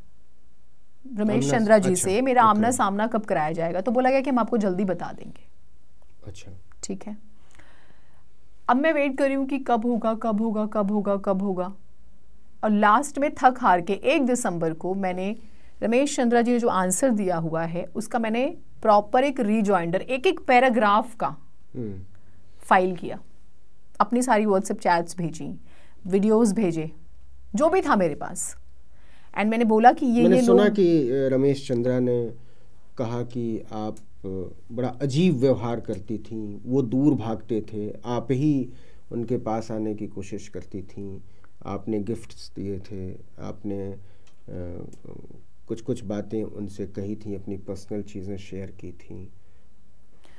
रमेश चंद्रा जी अच्छा, से मेरा आमना सामना कब कराया जाएगा तो बोला गया कि हम आपको जल्दी बता देंगे अच्छा ठीक है अब मैं वेट कर रही हूँ कि कब होगा कब होगा कब होगा कब होगा और लास्ट में थक हार के एक दिसंबर को मैंने रमेश चंद्रा जी ने जो आंसर दिया हुआ है उसका मैंने प्रॉपर एक रिज्वाइंडर एक एक पैराग्राफ का फाइल किया अपनी सारी व्हाट्सएप चैट्स भेजी वीडियोस भेजे जो भी था मेरे पास एंड मैंने बोला कि ये मैंने ये सुना कि रमेश चंद्रा ने कहा कि आप बड़ा अजीब व्यवहार करती थी वो दूर भागते थे आप ही उनके पास आने की कोशिश करती थी आपने गिफ्ट्स दिए थे आपने आ, कुछ कुछ बातें उनसे कही थी अपनी पर्सनल चीज़ें शेयर की थी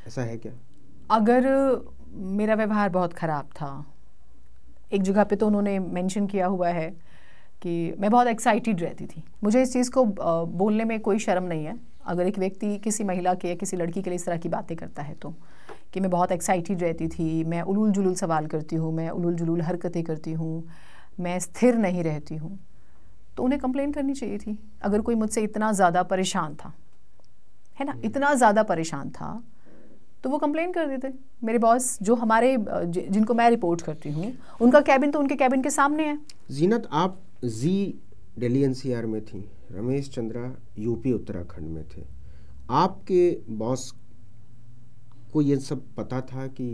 ऐसा है क्या अगर मेरा व्यवहार बहुत ख़राब था एक जगह पे तो उन्होंने मेंशन किया हुआ है कि मैं बहुत एक्साइटेड रहती थी मुझे इस चीज़ को बोलने में कोई शर्म नहीं है अगर एक व्यक्ति किसी महिला के या किसी लड़की के लिए इस तरह की बातें करता है तो कि मैं बहुत एक्साइटेड रहती थी मैं उलूल जुलूल सवाल करती हूँ मैं उलूल जुलूल हरकतें करती हूँ मैं स्थिर नहीं रहती हूँ तो उन्हें कंप्लेन करनी चाहिए थी अगर कोई मुझसे इतना ज़्यादा परेशान था है ना हम्म। इतना ज़्यादा परेशान था तो वो कंप्लेन कर देते मेरे बॉस जो हमारे जिनको मैं रिपोर्ट करती हूँ उनका कैबिन तो उनके कैबिन के सामने है जीनत आप जी दिल्ली एनसीआर में थी रमेश चंद्रा यूपी उत्तराखंड में थे आपके बॉस को ये सब पता था कि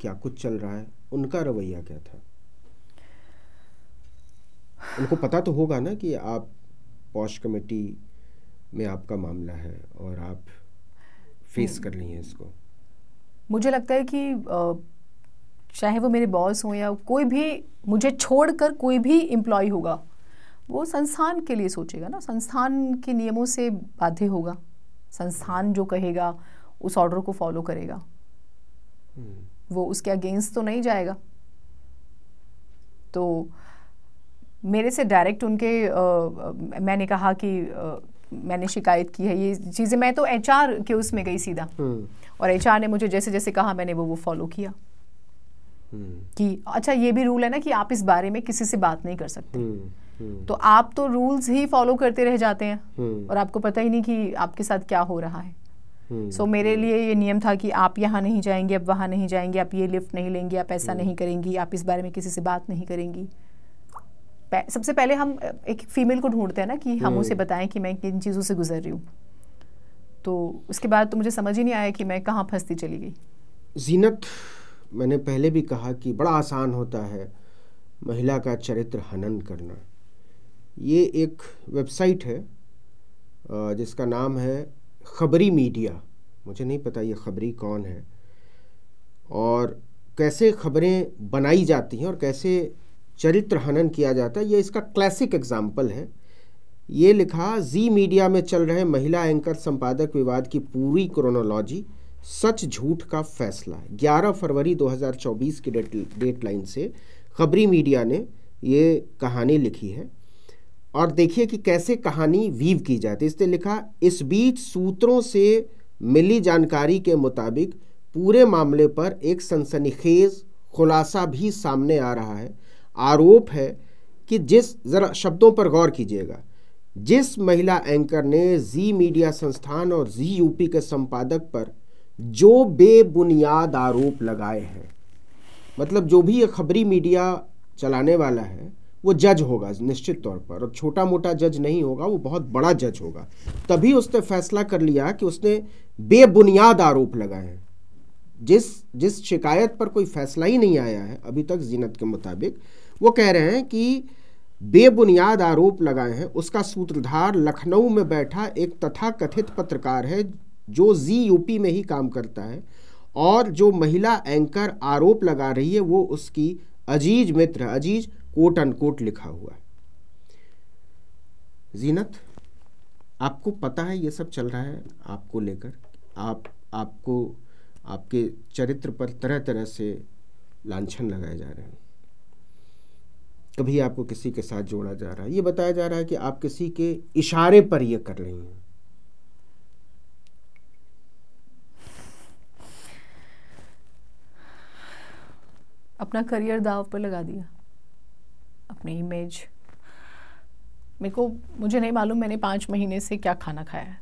क्या कुछ चल रहा है उनका रवैया क्या था उनको पता तो होगा ना कि आप पॉश कमेटी में आपका मामला है और आप फेस हम्म। कर ली हैं इसको मुझे लगता है कि चाहे वो मेरे बॉस हों या कोई भी मुझे छोड़कर कोई भी एम्प्लॉय होगा वो संस्थान के लिए सोचेगा ना संस्थान के नियमों से बाध्य होगा संस्थान जो कहेगा उस ऑर्डर को फॉलो करेगा हम्म। वो उसके अगेंस्ट तो नहीं जाएगा तो मेरे से डायरेक्ट उनके आ, मैंने कहा कि आ, मैंने शिकायत की है ये चीज़ें मैं तो एचआर के उसमें गई सीधा हम्म। और एच ने मुझे जैसे जैसे कहा मैंने वो वो फॉलो किया हम्म। कि अच्छा ये भी रूल है ना कि आप इस बारे में किसी से बात नहीं कर सकते हम्म, हम्म। तो आप तो रूल्स ही फॉलो करते रह जाते हैं और आपको पता ही नहीं कि आपके साथ क्या हो रहा है सो so, मेरे लिए ये नियम था कि आप यहाँ नहीं जाएंगे आप वहाँ नहीं जाएंगे आप ये लिफ्ट नहीं लेंगे आप ऐसा नहीं करेंगी आप इस बारे में किसी से बात नहीं करेंगी सबसे पहले हम एक फीमेल को ढूंढते हैं ना कि हम उसे बताएं कि मैं किन चीज़ों से गुजर रही हूँ तो उसके बाद तो मुझे समझ ही नहीं आया कि मैं कहाँ फंसती चली गई जीनत मैंने पहले भी कहा कि बड़ा आसान होता है महिला का चरित्र हनन करना ये एक वेबसाइट है जिसका नाम है खबरी मीडिया मुझे नहीं पता ये खबरी कौन है और कैसे खबरें बनाई जाती हैं और कैसे चरित्र हनन किया जाता है ये इसका क्लासिक एग्जाम्पल है ये लिखा जी मीडिया में चल रहे महिला एंकर संपादक विवाद की पूरी क्रोनोलॉजी सच झूठ का फैसला 11 फरवरी 2024 की डेट डेटलाइन से खबरी मीडिया ने ये कहानी लिखी है और देखिए कि कैसे कहानी वीव की जाती है इसने लिखा इस बीच सूत्रों से मिली जानकारी के मुताबिक पूरे मामले पर एक सनसनीखेज खुलासा भी सामने आ रहा है आरोप है कि जिस ज़रा शब्दों पर गौर कीजिएगा जिस महिला एंकर ने जी मीडिया संस्थान और जी यूपी के संपादक पर जो बेबुनियाद आरोप लगाए हैं मतलब जो भी ये खबरी मीडिया चलाने वाला है वो जज होगा निश्चित तौर पर और छोटा मोटा जज नहीं होगा वो बहुत बड़ा जज होगा तभी उसने फैसला कर लिया कि उसने बेबुनियाद आरोप लगाए हैं जिस जिस शिकायत पर कोई फैसला ही नहीं आया है अभी तक जीनत के मुताबिक वो कह रहे हैं कि बेबुनियाद आरोप लगाए हैं उसका सूत्रधार लखनऊ में बैठा एक तथाकथित पत्रकार है जो जी यूपी में ही काम करता है और जो महिला एंकर आरोप लगा रही है वो उसकी अजीज मित्र अजीज कोट अनकोट लिखा हुआ है जीनत आपको पता है ये सब चल रहा है आपको लेकर आप आपको आपके चरित्र पर तरह तरह से लांछन लगाए जा रहे हैं कभी आपको किसी के साथ जोड़ा जा रहा है ये बताया जा रहा है कि आप किसी के इशारे पर यह कर रही हैं अपना करियर दाव पर लगा दिया अपनी इमेज मेरे को मुझे नहीं मालूम मैंने पांच महीने से क्या खाना खाया है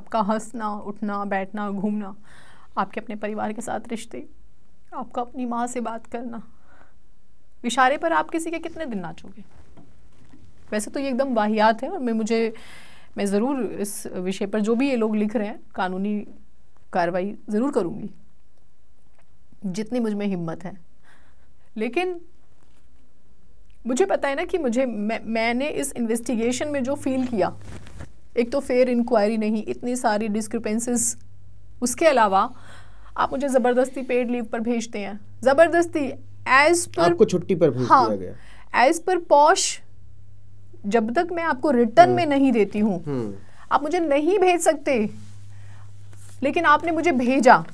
आपका हंसना उठना बैठना घूमना आपके अपने परिवार के साथ रिश्ते आपका अपनी माँ से बात करना इशारे पर आप किसी के कितने दिन नाचोगे वैसे तो ये एकदम वाहियात है और मैं मुझे मैं ज़रूर इस विषय पर जो भी ये लोग लिख रहे हैं कानूनी कार्रवाई ज़रूर करूँगी जितनी मुझ में हिम्मत है लेकिन मुझे पता है ना कि मुझे मैं, मैंने इस इन्वेस्टिगेशन में जो फील किया एक तो फेयर इंक्वायरी नहीं इतनी सारी डिस्क्रिपेंसीज उसके अलावा आप मुझे ज़बरदस्ती पेड लीव पर भेजते हैं ज़बरदस्ती एज पर आपको छुट्टी पर भेज हाँ, दिया गया एज पर पॉश जब तक मैं आपको रिटर्न में हम्म। नहीं देती हूँ हम्म। आप मुझे नहीं भेज सकते लेकिन आपने मुझे भेजा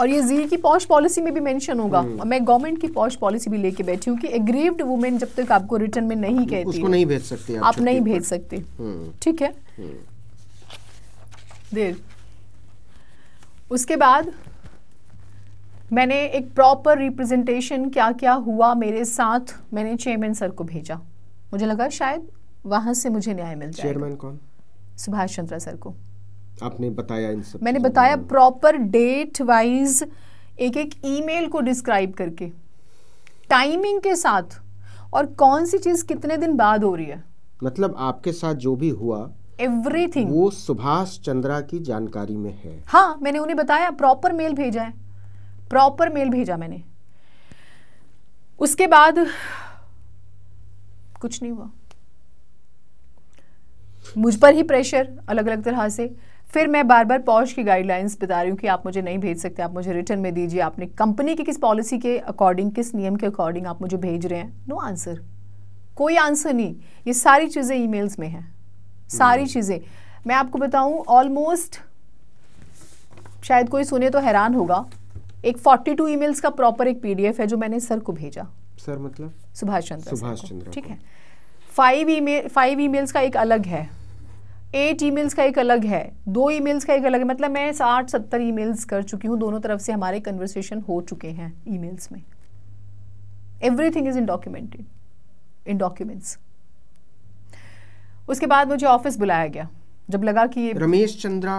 और ये जी की पॉश पॉलिसी में भी मेंशन होगा हम्म। और मैं गवर्नमेंट की पॉश पॉलिसी भी लेके बैठी हूँ कि एग्रीव्ड वुमेन जब तक आपको रिटर्न में नहीं कहती उसको नहीं भेज सकते आप, आप नहीं भेज सकते ठीक है देर उसके बाद मैंने एक प्रॉपर रिप्रेजेंटेशन क्या क्या हुआ मेरे साथ मैंने चेयरमैन सर को भेजा मुझे लगा शायद वहां से मुझे न्याय मिल जाए चेयरमैन कौन सुभाष चंद्रा सर को आपने बताया इन सब मैंने बताया प्रॉपर डेट वाइज एक एक ईमेल को डिस्क्राइब करके टाइमिंग के साथ और कौन सी चीज़ कितने दिन बाद हो रही है मतलब आपके साथ जो भी हुआ एवरीथिंग वो सुभाष चंद्रा की जानकारी में है हाँ मैंने उन्हें बताया प्रॉपर मेल भेजा है प्रॉपर मेल भेजा मैंने उसके बाद कुछ नहीं हुआ मुझ पर ही प्रेशर अलग अलग तरह से फिर मैं बार बार पॉश की गाइडलाइंस बता रही हूँ कि आप मुझे नहीं भेज सकते आप मुझे रिटर्न में दीजिए आपने कंपनी की किस पॉलिसी के अकॉर्डिंग किस नियम के अकॉर्डिंग आप मुझे भेज रहे हैं नो no आंसर कोई आंसर नहीं ये सारी चीज़ें ईमेल्स में हैं सारी हम्म। चीज़ें मैं आपको बताऊं ऑलमोस्ट शायद कोई सुने तो हैरान होगा एक 42 ईमेल्स का प्रॉपर एक पीडीएफ है जो मैंने सर को भेजा सर मतलब सुभाष चंद्र सुभाष चंद्र ठीक है फाइव ईमेल फाइव ईमेल्स का एक अलग है एट ईमेल्स का एक अलग है दो ईमेल्स का एक अलग है मतलब मैं साठ सत्तर ईमेल्स कर चुकी हूँ दोनों तरफ से हमारे कन्वर्सेशन हो चुके हैं ईमेल्स में everything is in documented in documents उसके बाद मुझे ऑफिस बुलाया गया जब लगा कि रमेश चंद्रा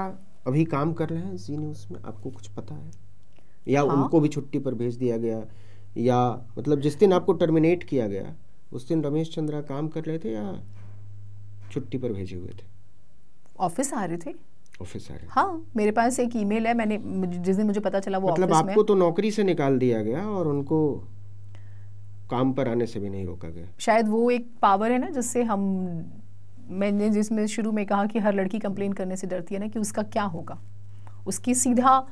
अभी काम कर रहे हैं जी न्यूज़ में आपको कुछ पता है या हाँ? उनको भी छुट्टी पर भेज दिया गया या मतलब जिस दिन आपको टर्मिनेट किया गया उस दिन रमेश चंद्रा काम कर रहे थे या छुट्टी पर भेजे हुए थे ऑफिस आ रहे थे ऑफिस आ रहे हाँ मेरे पास एक ईमेल है मैंने जिस दिन मुझे पता चला वो मतलब आपको में, तो नौकरी से निकाल दिया गया और उनको काम पर आने से भी नहीं रोका गया शायद वो एक पावर है ना जिससे हम मैंने जिसमें शुरू में कहा कि हर लड़की कंप्लेन करने से डरती है ना कि उसका क्या होगा उसकी सीधा आ,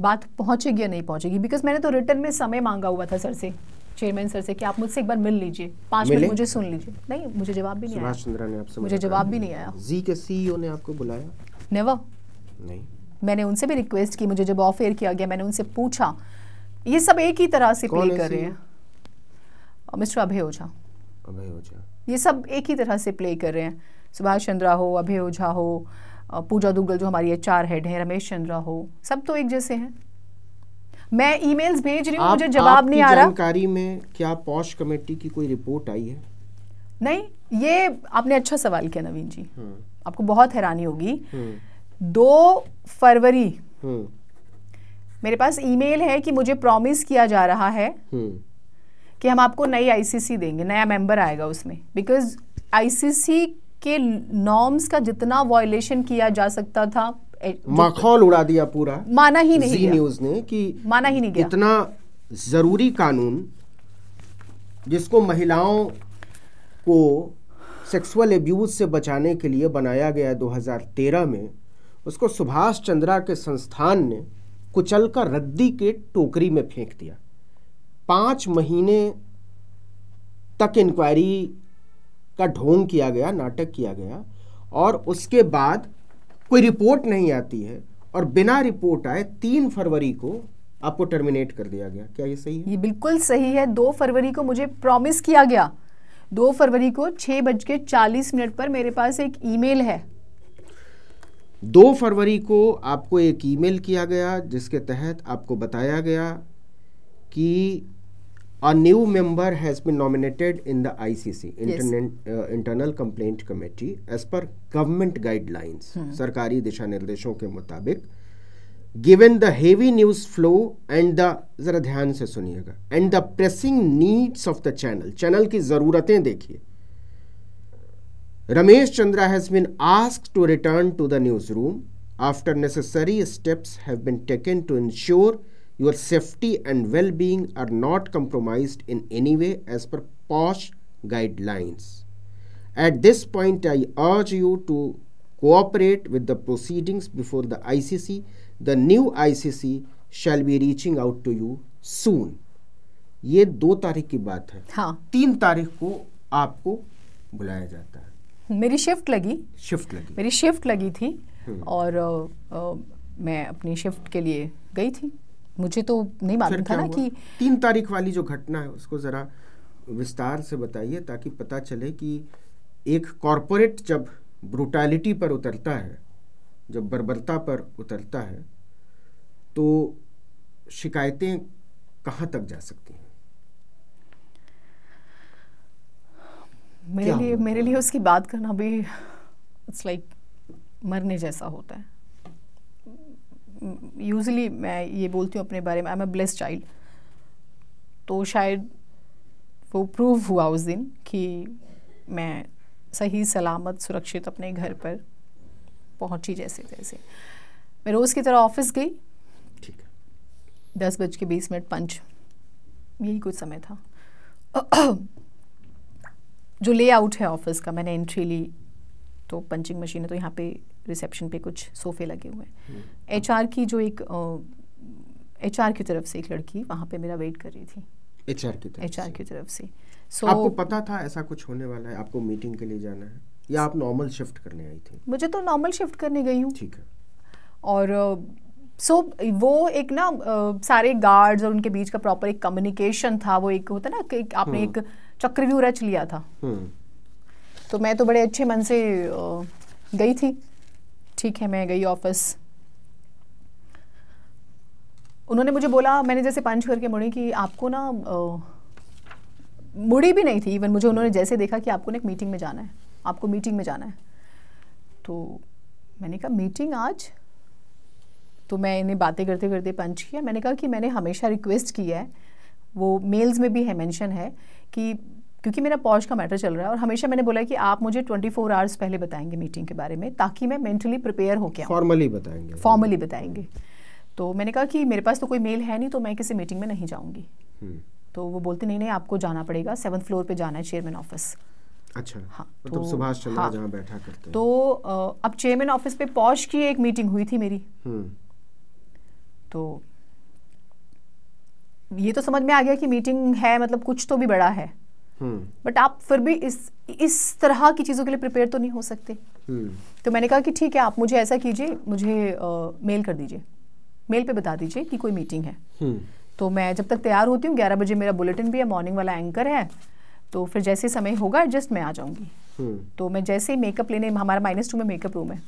बात पहुँचेगी या नहीं पहुँचेगी बिकॉज मैंने तो रिटर्न में समय मांगा हुआ था सर से चेयरमैन सर से कि आप मुझसे एक बार मिल लीजिए पाँच मिनट मुझे सुन लीजिए नहीं मुझे जवाब भी नहीं आया चंद्रा ने आपसे मुझे जवाब भी नहीं आया जी के सीईओ e ने आपको बुलाया नेवर नहीं मैंने उनसे भी रिक्वेस्ट की मुझे जब ऑफेयर किया गया मैंने उनसे पूछा ये सब एक ही तरह से प्ले कर रहे e हैं मिस्टर अभय ओझा अभय ओझा ये सब एक ही तरह से प्ले कर रहे हैं सुभाष चंद्रा हो अभय ओझा हो पूजा दुग्गल जो हमारी एच आर हेड हैं रमेश चंद्रा हो सब तो एक जैसे हैं मैं ईमेल्स भेज रही हूँ मुझे जवाब नहीं आ रहा जानकारी में क्या पॉश कमेटी की कोई रिपोर्ट आई है नहीं ये आपने अच्छा सवाल किया नवीन जी हम्म। आपको बहुत हैरानी होगी हम्म। दो फरवरी हम्म। मेरे पास ईमेल है कि मुझे प्रॉमिस किया जा रहा है कि हम आपको नई आईसीसी देंगे नया मेंबर आएगा उसमें बिकॉज आईसीसी के नॉर्म्स का जितना वायलेशन किया जा सकता था माखौल उड़ा दिया पूरा माना ही नहीं न्यूज ने कि माना ही नहीं गया इतना जरूरी कानून जिसको महिलाओं को सेक्सुअल एब्यूज से बचाने के लिए बनाया गया 2013 में उसको सुभाष चंद्रा के संस्थान ने कुचल का रद्दी के टोकरी में फेंक दिया पाँच महीने तक इंक्वायरी का ढोंग किया गया नाटक किया गया और उसके बाद कोई रिपोर्ट नहीं आती है और बिना रिपोर्ट आए तीन फरवरी को आपको टर्मिनेट कर दिया गया क्या ये सही है ये बिल्कुल सही है दो फरवरी को मुझे प्रॉमिस किया गया दो फरवरी को छह बज के चालीस मिनट पर मेरे पास एक ईमेल है दो फरवरी को आपको एक ईमेल किया गया जिसके तहत आपको बताया गया कि a new member has been nominated in the ICC uh, internal complaint committee as per government guidelines hmm. sarkari disha nirdeshon ke given the heavy news flow and the zara dhyan se suniyega and the pressing needs of the channel channel ki zaruraten dekhiye ramesh chandra has been asked to return to the newsroom after necessary steps have been taken to ensure your safety and well-being are not compromised in any way as per POSH guidelines. At this point, I urge you to cooperate with the proceedings before the ICC. The new ICC shall be reaching out to you soon. ye दो tarikh ki baat hai ha तीन tarikh ko aapko bulaya jata hai मेरी shift लगी shift लगी मेरी shift लगी थी और आ, आ, मैं अपनी शिफ्ट के लिए गई थी मुझे तो नहीं मालूम था ना कि तीन तारीख वाली जो घटना है उसको ज़रा विस्तार से बताइए ताकि पता चले कि एक कॉरपोरेट जब ब्रूटैलिटी पर उतरता है जब बर्बरता पर उतरता है तो शिकायतें कहाँ तक जा सकती हैं मेरे लिए मेरे लिए उसकी बात करना भी इट्स लाइक like, मरने जैसा होता है यूजली मैं ये बोलती हूँ अपने बारे में I am a bless child तो शायद वो प्रूव हुआ उस दिन कि मैं सही सलामत सुरक्षित अपने घर पर पहुंची जैसे तैसे मैं रोज़ की तरह ऑफिस गई ठीक है दस बज के बीस मिनट पंच यही कुछ समय था जो लेआउट है ऑफिस का मैंने एंट्री ली तो पंचिंग मशीन है तो यहाँ पे रिसेप्शन पे कुछ सोफे लगे हुए हैं हम्म। एच की जो एक एच uh, की तरफ से एक लड़की वहाँ पे मेरा वेट कर रही थी एच की तरफ एच की तरफ से सो so, आपको पता था ऐसा कुछ होने वाला है आपको मीटिंग के लिए जाना है या आप नॉर्मल शिफ्ट करने आई थी मुझे तो नॉर्मल शिफ्ट करने गई हूँ ठीक है और सो uh, so, वो एक ना uh, सारे गार्ड्स और उनके बीच का प्रॉपर एक कम्युनिकेशन था वो एक होता ना कि आपने हम्म। एक चक्रव्यूह रच लिया था हम्म। तो मैं तो बड़े अच्छे मन से uh, गई थी ठीक है मैं गई ऑफिस उन्होंने मुझे बोला मैंने जैसे पंच करके मुड़ी कि आपको ना मुड़ी भी नहीं थी इवन मुझे उन्होंने जैसे देखा कि आपको ना एक मीटिंग में जाना है आपको मीटिंग में जाना है तो मैंने कहा मीटिंग आज तो मैं इन्हें बातें करते करते पंच किया मैंने कहा कि मैंने हमेशा रिक्वेस्ट की है वो मेल्स में भी है मेंशन है कि क्योंकि मेरा पॉज का मैटर चल रहा है और हमेशा मैंने बोला कि आप मुझे 24 फोर आवर्स पहले बताएंगे मीटिंग के बारे में ताकि मैं मेंटली प्रिपेयर हो गया फॉर्मली बताएंगे फॉर्मली बताएंगे तो मैंने कहा कि मेरे पास तो कोई मेल है नहीं तो मैं किसी मीटिंग में नहीं जाऊँगी हम्म। तो वो बोलते नहीं नहीं आपको जाना पड़ेगा सेवन फ्लोर पर जाना है चेयरमैन ऑफिस अच्छा हाँ मतलब तो सुभाष चंद्र हाँ, जहाँ बैठा करते तो अब चेयरमैन ऑफिस पे पॉज की एक मीटिंग हुई थी मेरी हम्म। तो ये तो समझ में आ गया कि मीटिंग है मतलब कुछ तो भी बड़ा है बट हम्म। आप फिर भी इस इस तरह की चीज़ों के लिए प्रिपेयर तो नहीं हो सकते हम्म। तो मैंने कहा कि ठीक है आप मुझे ऐसा कीजिए मुझे आ, मेल कर दीजिए मेल पे बता दीजिए कि कोई मीटिंग है हम्म। तो मैं जब तक तैयार होती हूँ ग्यारह बजे मेरा बुलेटिन भी है मॉर्निंग वाला एंकर है तो फिर जैसे समय होगा एडजस्ट मैं आ जाऊंगी तो मैं जैसे ही मेकअप लेने हमारा माइनस टू में मेकअप रूम है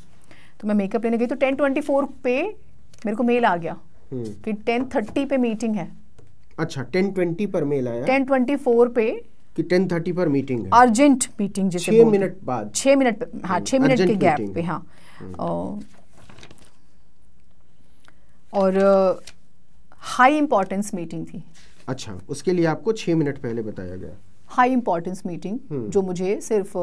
तो मैं मेकअप लेने गई तो टेन ट्वेंटी फोर पे मेरे को मेल आ गया कि टेन थर्टी पे मीटिंग है अच्छा टेन ट्वेंटी पर मेल आया टेन ट्वेंटी फोर पे कि थर्टी पर मीटिंग है अर्जेंट मीटिंग जिसे छह मिनट बाद छह मिनट हाँ छह मिनट के गैप पे हाँ हम्म। और हाई इम्पोर्टेंस मीटिंग थी अच्छा उसके लिए आपको छह मिनट पहले बताया गया हाई इम्पोर्टेंस मीटिंग जो मुझे सिर्फ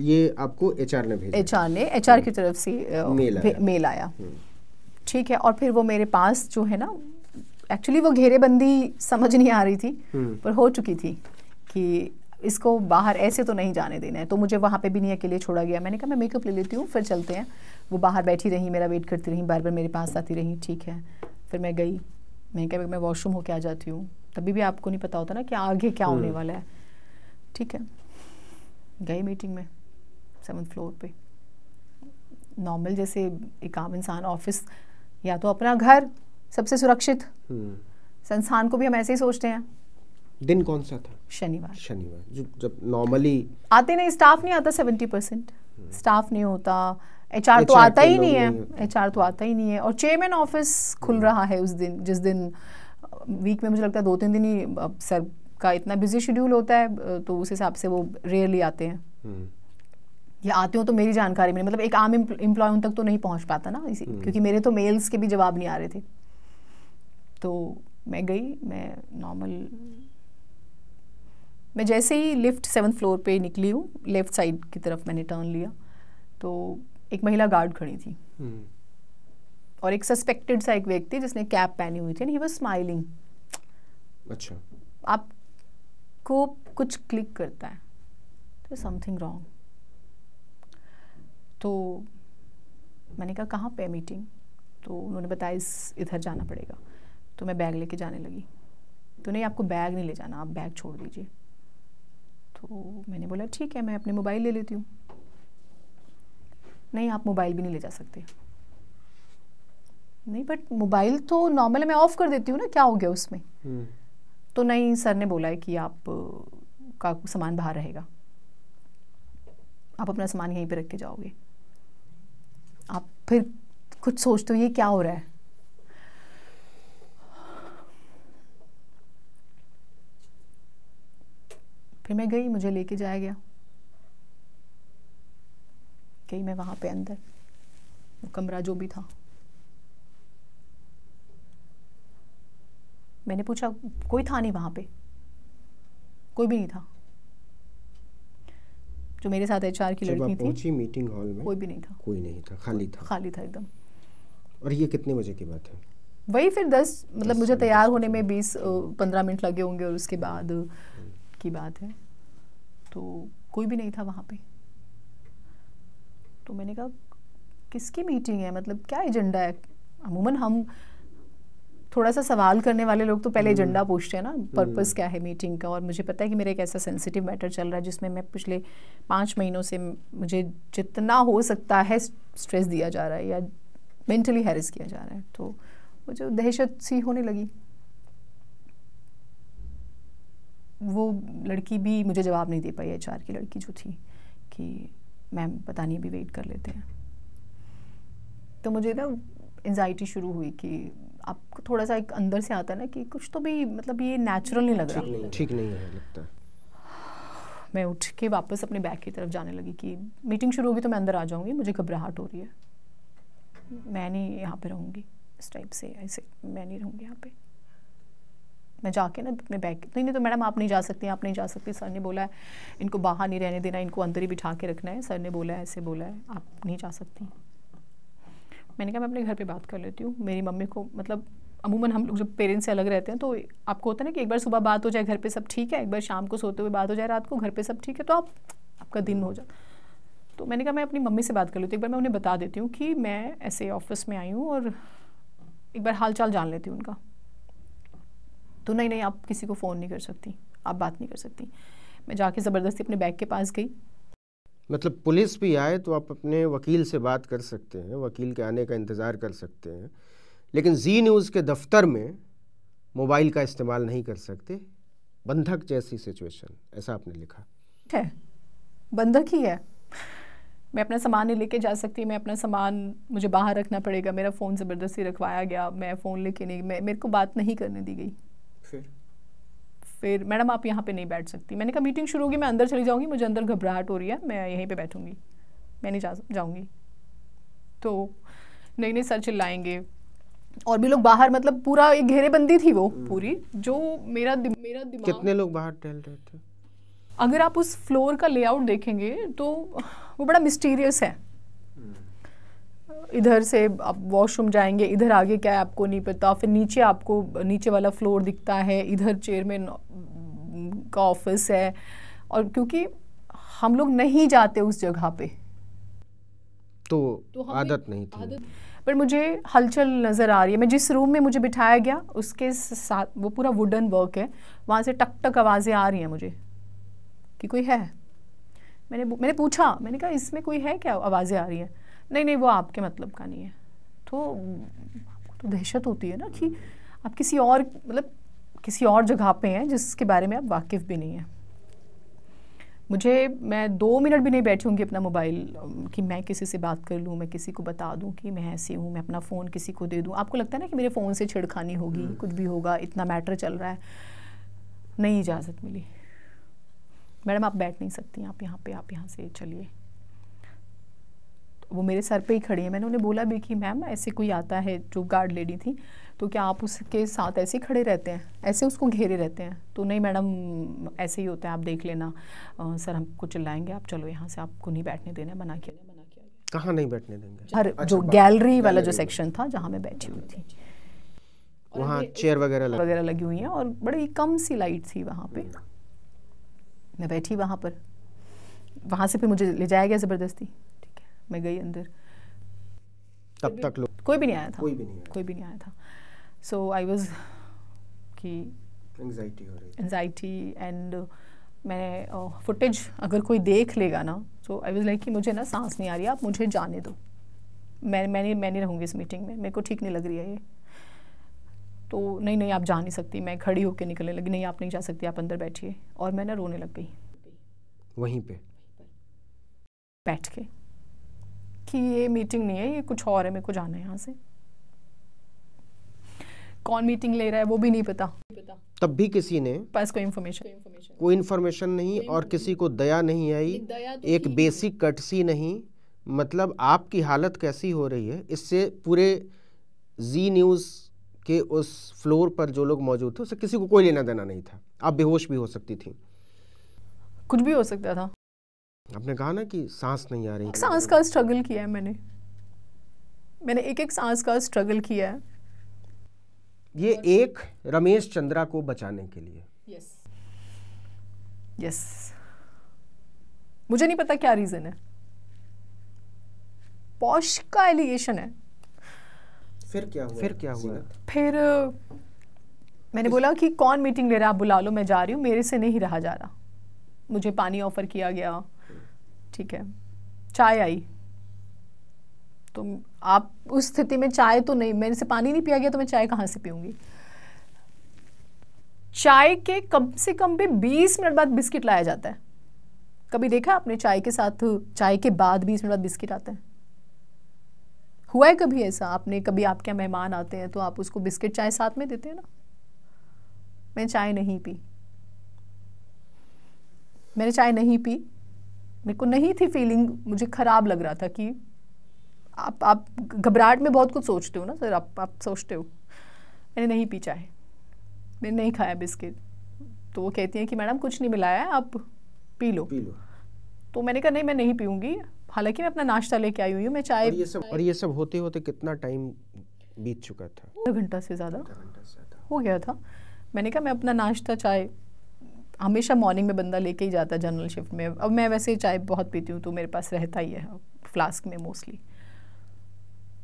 ये आपको एचआर ने भेजा एचआर ने एचआर हम्म। की तरफ से मेल आया, मेल आया। हम्म। ठीक है और फिर वो मेरे पास जो है ना एक्चुअली वो घेरेबंदी समझ नहीं आ रही थी पर हो चुकी थी कि इसको बाहर ऐसे तो नहीं जाने देना है तो मुझे वहाँ पे भी नहीं अकेले छोड़ा गया मैंने कहा मैं मेकअप ले लेती हूँ फिर चलते हैं वो बाहर बैठी रही मेरा वेट करती रही बार बार मेरे पास आती रही ठीक है फिर मैं गई मैंने कहा मैं वॉशरूम होके आ जाती हूँ तभी भी आपको नहीं पता होता ना कि आगे क्या होने हम्म। वाला है ठीक है गई मीटिंग में सेवन फ्लोर पे नॉर्मल जैसे एक आम इंसान ऑफिस या तो अपना घर सबसे सुरक्षित हम्म। संस्थान को भी हम ऐसे ही सोचते हैं दिन कौन सा था शनिवार शनिवार जो जब नॉर्मली आते नहीं स्टाफ नहीं आता सेवेंटी परसेंट स्टाफ नहीं होता एच आर तो आता ही तो नहीं है एच आर तो आता ही नहीं है और चेयरमैन ऑफिस खुल हम्म। रहा है उस दिन जिस दिन वीक में मुझे लगता है दो तीन दिन ही सर का इतना बिजी शेड्यूल होता है तो उस हिसाब से वो रेयरली आते हैं हम्म। या आते हो तो मेरी जानकारी में मतलब एक आम एम्प्लॉय उन तक तो नहीं पहुंच पाता ना इसी हम्म। क्योंकि मेरे तो मेल्स के भी जवाब नहीं आ रहे थे तो मैं गई मैं नॉर्मल मैं जैसे ही लिफ्ट सेवन फ्लोर पे निकली हूँ लेफ्ट साइड की तरफ मैंने टर्न लिया तो एक महिला गार्ड खड़ी थी हम्म। और एक सस्पेक्टेड सा एक व्यक्ति जिसने कैप पहनी हुई थी एंड ही वॉज स्माइलिंग अच्छा आपको कुछ क्लिक करता है तो समथिंग रॉन्ग तो मैंने कहा कहाँ पे मीटिंग तो उन्होंने बताया इस इधर जाना पड़ेगा तो मैं बैग लेके जाने लगी तो नहीं आपको बैग नहीं ले जाना आप बैग छोड़ दीजिए तो मैंने बोला ठीक है मैं अपने मोबाइल ले लेती हूँ नहीं आप मोबाइल भी नहीं ले जा सकते नहीं बट मोबाइल तो नॉर्मल मैं ऑफ़ कर देती हूँ ना क्या हो गया उसमें hmm. तो नहीं सर ने बोला है कि आप का सामान बाहर रहेगा आप अपना सामान यहीं पे रख के जाओगे आप फिर कुछ सोचते हो ये क्या हो रहा है फिर मैं गई मुझे लेके जाया गया गई मैं वहां पे अंदर वो कमरा जो भी था मैंने पूछा कोई था नहीं वहां पे कोई भी नहीं था जो मेरे साथ एच की लड़की थी मीटिंग हॉल में कोई भी नहीं था कोई नहीं था खाली था खाली था एकदम और ये कितने बजे की बात है वही फिर दस मतलब दस मुझे तैयार होने में बीस पंद्रह मिनट लगे होंगे और उसके बाद की बात है तो कोई भी नहीं था वहाँ पे तो मैंने कहा किसकी मीटिंग है मतलब क्या एजेंडा है अमूमन हम थोड़ा सा सवाल करने वाले लोग तो पहले एजेंडा हम्म। पूछते हैं ना पर्पस हम्म। क्या है मीटिंग का और मुझे पता है कि मेरा एक ऐसा सेंसिटिव मैटर चल रहा है जिसमें मैं पिछले पाँच महीनों से मुझे जितना हो सकता है स्ट्रेस दिया जा रहा है या मेंटली हैरेस किया जा रहा है तो मुझे दहशत सी होने लगी वो लड़की भी मुझे जवाब नहीं दे पाई एच की लड़की जो थी कि मैम पता नहीं अभी वेट कर लेते हैं तो मुझे ना एनजाइटी शुरू हुई कि आपको थोड़ा सा एक अंदर से आता है ना कि कुछ तो भी मतलब ये नेचुरल नहीं लग रहा ठीक नहीं है लगता मैं उठ के वापस अपने बैग की तरफ जाने लगी कि मीटिंग शुरू होगी तो मैं अंदर आ जाऊँगी मुझे घबराहट हो रही है मैं नहीं यहाँ पे रहूँगी इस टाइप से ऐसे मैं नहीं रहूँगी यहाँ पे मैं जाके ना अपने बैग नहीं नहीं तो मैडम आप नहीं जा सकती आप नहीं जा सकती सर ने बोला है इनको बाहर नहीं रहने देना इनको अंदर ही बिठा के रखना है सर ने बोला है ऐसे बोला है आप नहीं जा सकती मैंने कहा मैं अपने घर पे बात कर लेती हूँ मेरी मम्मी को मतलब अमूमन हम लोग जब पेरेंट्स से अलग रहते हैं तो आपको होता है ना कि एक बार सुबह बात हो जाए घर पे सब ठीक है एक बार शाम को सोते हुए बात हो जाए रात को घर पे सब ठीक है तो आप आपका दिन हो जाए तो मैंने कहा मैं अपनी मम्मी से बात कर लेती हूँ एक बार मैं उन्हें बता देती हूँ कि मैं ऐसे ऑफिस में आई हूँ और एक बार हाल चाल जान लेती हूँ उनका तो नहीं नहीं आप किसी को फ़ोन नहीं कर सकती आप बात नहीं कर सकती मैं जाके ज़बरदस्ती अपने बैग के पास गई मतलब पुलिस भी आए तो आप अपने वकील से बात कर सकते हैं वकील के आने का इंतज़ार कर सकते हैं लेकिन जी न्यूज़ के दफ्तर में मोबाइल का इस्तेमाल नहीं कर सकते बंधक जैसी सिचुएशन ऐसा आपने लिखा है बंधक ही है मैं अपना सामान नहीं लेके जा सकती मैं अपना सामान मुझे बाहर रखना पड़ेगा मेरा फ़ोन ज़बरदस्ती रखवाया गया मैं फ़ोन लेके नहीं मैं मेरे को बात नहीं करने दी गई फिर फिर मैडम आप यहाँ पे नहीं बैठ सकती मैंने कहा मीटिंग शुरू होगी मैं अंदर चली जाऊँगी मुझे अंदर घबराहट हो रही है मैं यहीं पे बैठूँगी मैं नहीं जा जाऊँगी तो नहीं नहीं सर चिल्लाएंगे और भी लोग बाहर मतलब पूरा एक घेरेबंदी थी वो हम्म। पूरी जो मेरा दि, मेरा दिमाग कितने लोग बाहर टहल रहे थे अगर आप उस फ्लोर का लेआउट देखेंगे तो वो बड़ा मिस्टीरियस है इधर से आप वॉशरूम जाएंगे इधर आगे क्या है आपको नहीं पता फिर नीचे आपको नीचे वाला फ्लोर दिखता है इधर चेयरमैन का ऑफिस है और क्योंकि हम लोग नहीं जाते उस जगह पे तो, तो आदत नहीं थी पर मुझे हलचल नज़र आ रही है मैं जिस रूम में मुझे बिठाया गया उसके साथ वो पूरा वुडन वर्क है वहाँ से टक टक आवाज़ें आ रही हैं मुझे कि कोई है मैंने मैंने पूछा मैंने कहा इसमें कोई है क्या आवाज़ें आ रही हैं नहीं नहीं वो आपके मतलब का नहीं है तो आपको तो दहशत होती है ना कि आप किसी और मतलब किसी और जगह पे हैं जिसके बारे में आप वाकिफ़ भी नहीं हैं मुझे मैं दो मिनट भी नहीं बैठूंगी अपना मोबाइल कि मैं किसी से बात कर लूँ मैं किसी को बता दूँ कि मैं ऐसी हूँ मैं अपना फ़ोन किसी को दे दूँ आपको लगता है ना कि मेरे फ़ोन से छिड़खानी होगी हम्म। कुछ भी होगा इतना मैटर चल रहा है नहीं इजाज़त मिली मैडम आप बैठ नहीं सकती आप यहाँ पे आप यहाँ से चलिए वो मेरे सर पे ही खड़ी है मैंने उन्हें बोला भी कि मैम ऐसे कोई आता है जो गार्ड लेडी थी तो क्या आप उसके साथ ऐसे ही खड़े रहते हैं ऐसे उसको घेरे रहते हैं तो नहीं मैडम ऐसे ही होता है आप देख लेना आ, सर हमको चिल्लाएंगे आप चलो यहाँ से आपको नहीं बैठने देना मना किया मना किया कहाँ नहीं बैठने देंगे हर अच्छा, जो गैलरी वाला जो सेक्शन था जहाँ मैं बैठी हुई थी वहाँ चेयर वगैरह वगैरह लगी हुई हैं और बड़ी कम सी लाइट थी वहाँ पे हम्म। मैं बैठी वहाँ पर वहाँ से फिर मुझे ले जाया गया ज़बरदस्ती मैं गई अंदर तब तक लोग कोई भी नहीं आया था कोई भी नहीं आया कोई भी नहीं आया था सो आई वॉज की एनजाइटी हो रही एनजाइटी एंड uh, मैंने फुटेज uh, अगर कोई देख लेगा ना सो आई वॉज लाइक कि मुझे ना सांस नहीं आ रही आप मुझे जाने दो मैं मैं नहीं मैं नहीं रहूँगी इस मीटिंग में मेरे को ठीक नहीं लग रही है ये तो नहीं नहीं आप जा नहीं सकती मैं खड़ी होकर निकलने लगी नहीं आप नहीं जा सकती आप अंदर बैठिए और मैं ना रोने लग गई वहीं पे बैठ के कि ये मीटिंग नहीं है ये कुछ और है मेरे को जाना है यहाँ से कौन मीटिंग ले रहा है वो भी नहीं पता तब भी किसी ने पास कोई इन्फॉर्मेशन कोई इन्फॉर्मेशन नहीं और किसी को दया नहीं आई दया तो एक बेसिक कटसी नहीं मतलब आपकी हालत कैसी हो रही है इससे पूरे जी न्यूज़ के उस फ्लोर पर जो लोग मौजूद थे उससे किसी को कोई लेना देना नहीं था आप बेहोश भी हो सकती थी कुछ भी हो सकता था आपने कहा ना कि सांस नहीं आ रही सांस का स्ट्रगल किया है मैंने मैंने एक एक सांस का स्ट्रगल किया है ये एक रमेश चंद्रा को बचाने के लिए यस यस मुझे नहीं पता क्या रीज़न है पॉश का एलिगेशन है फिर क्या हुआ फिर क्या हुआ फिर मैंने बोला कि कौन मीटिंग ले रहा आप बुला लो मैं जा रही हूँ मेरे से नहीं रहा जा रहा मुझे पानी ऑफ़र किया गया ठीक है चाय आई तो आप उस स्थिति में चाय तो नहीं मेरे से पानी नहीं पिया गया तो मैं चाय कहाँ से पीऊंगी चाय के कम से कम भी 20 मिनट बाद बिस्किट लाया जाता है कभी देखा आपने चाय के साथ चाय के बाद 20 मिनट बाद बिस्किट आते हैं हुआ है कभी ऐसा आपने कभी आपके यहाँ मेहमान आते हैं तो आप उसको बिस्किट चाय साथ में देते हैं ना मैं चाय नहीं पी मैंने चाय नहीं पी मेरे को नहीं थी फीलिंग मुझे ख़राब लग रहा था कि आप आप घबराहट में बहुत कुछ सोचते हो ना सर आप आप सोचते हो मैंने नहीं पी चाय मैंने नहीं खाया बिस्किट तो वो कहती हैं कि मैडम कुछ नहीं मिलाया आप पी लो पी लो तो मैंने कहा नहीं मैं नहीं पीऊँगी हालांकि मैं अपना नाश्ता लेके आई हुई हूँ मैं चाय और ये सब और ये सब होते होते कितना टाइम बीत चुका था आधा घंटा से ज़्यादा हो गया था मैंने कहा मैं अपना नाश्ता चाय हमेशा मॉर्निंग में बंदा लेके ही जाता है जनरल शिफ्ट में अब मैं वैसे चाय बहुत पीती हूँ तो मेरे पास रहता ही है फ्लास्क में मोस्टली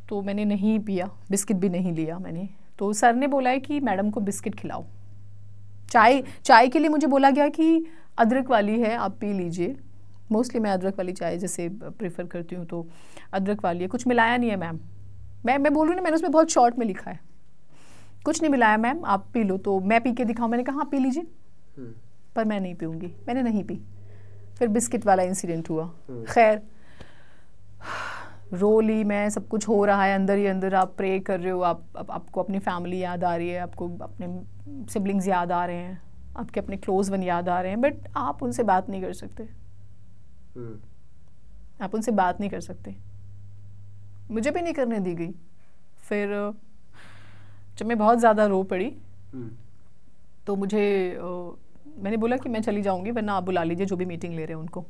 तो मैंने नहीं पिया बिस्किट भी नहीं लिया मैंने तो सर ने बोला है कि मैडम को बिस्किट खिलाओ चाय चाय के लिए मुझे बोला गया कि अदरक वाली है आप पी लीजिए मोस्टली मैं अदरक वाली चाय जैसे प्रेफर करती हूँ तो अदरक वाली है कुछ मिलाया नहीं है मैम मैं मैं बोल रही ना मैंने उसमें बहुत शॉर्ट में लिखा है कुछ नहीं मिलाया मैम आप पी लो तो मैं पी के दिखाऊँ मैंने कहा आप हाँ, पी लीजिए हम्म। पर मैं नहीं पीऊँगी मैंने नहीं पी फिर बिस्किट वाला इंसिडेंट हुआ हम्म। खैर रो ली मैं सब कुछ हो रहा है अंदर ही अंदर आप प्रे कर रहे हो आप, आप आपको अपनी फैमिली याद आ रही है आपको अपने सिबलिंग्स याद आ रहे हैं आपके अपने क्लोज वन याद आ रहे हैं बट आप उनसे बात नहीं कर सकते हम्म। आप उनसे बात नहीं कर सकते मुझे भी नहीं करने दी गई फिर जब मैं बहुत ज़्यादा रो पड़ी हम्म। तो मुझे मैंने बोला कि मैं चली जाऊंगी वरना आप बुला लीजिए जो भी मीटिंग ले रहे हैं उनको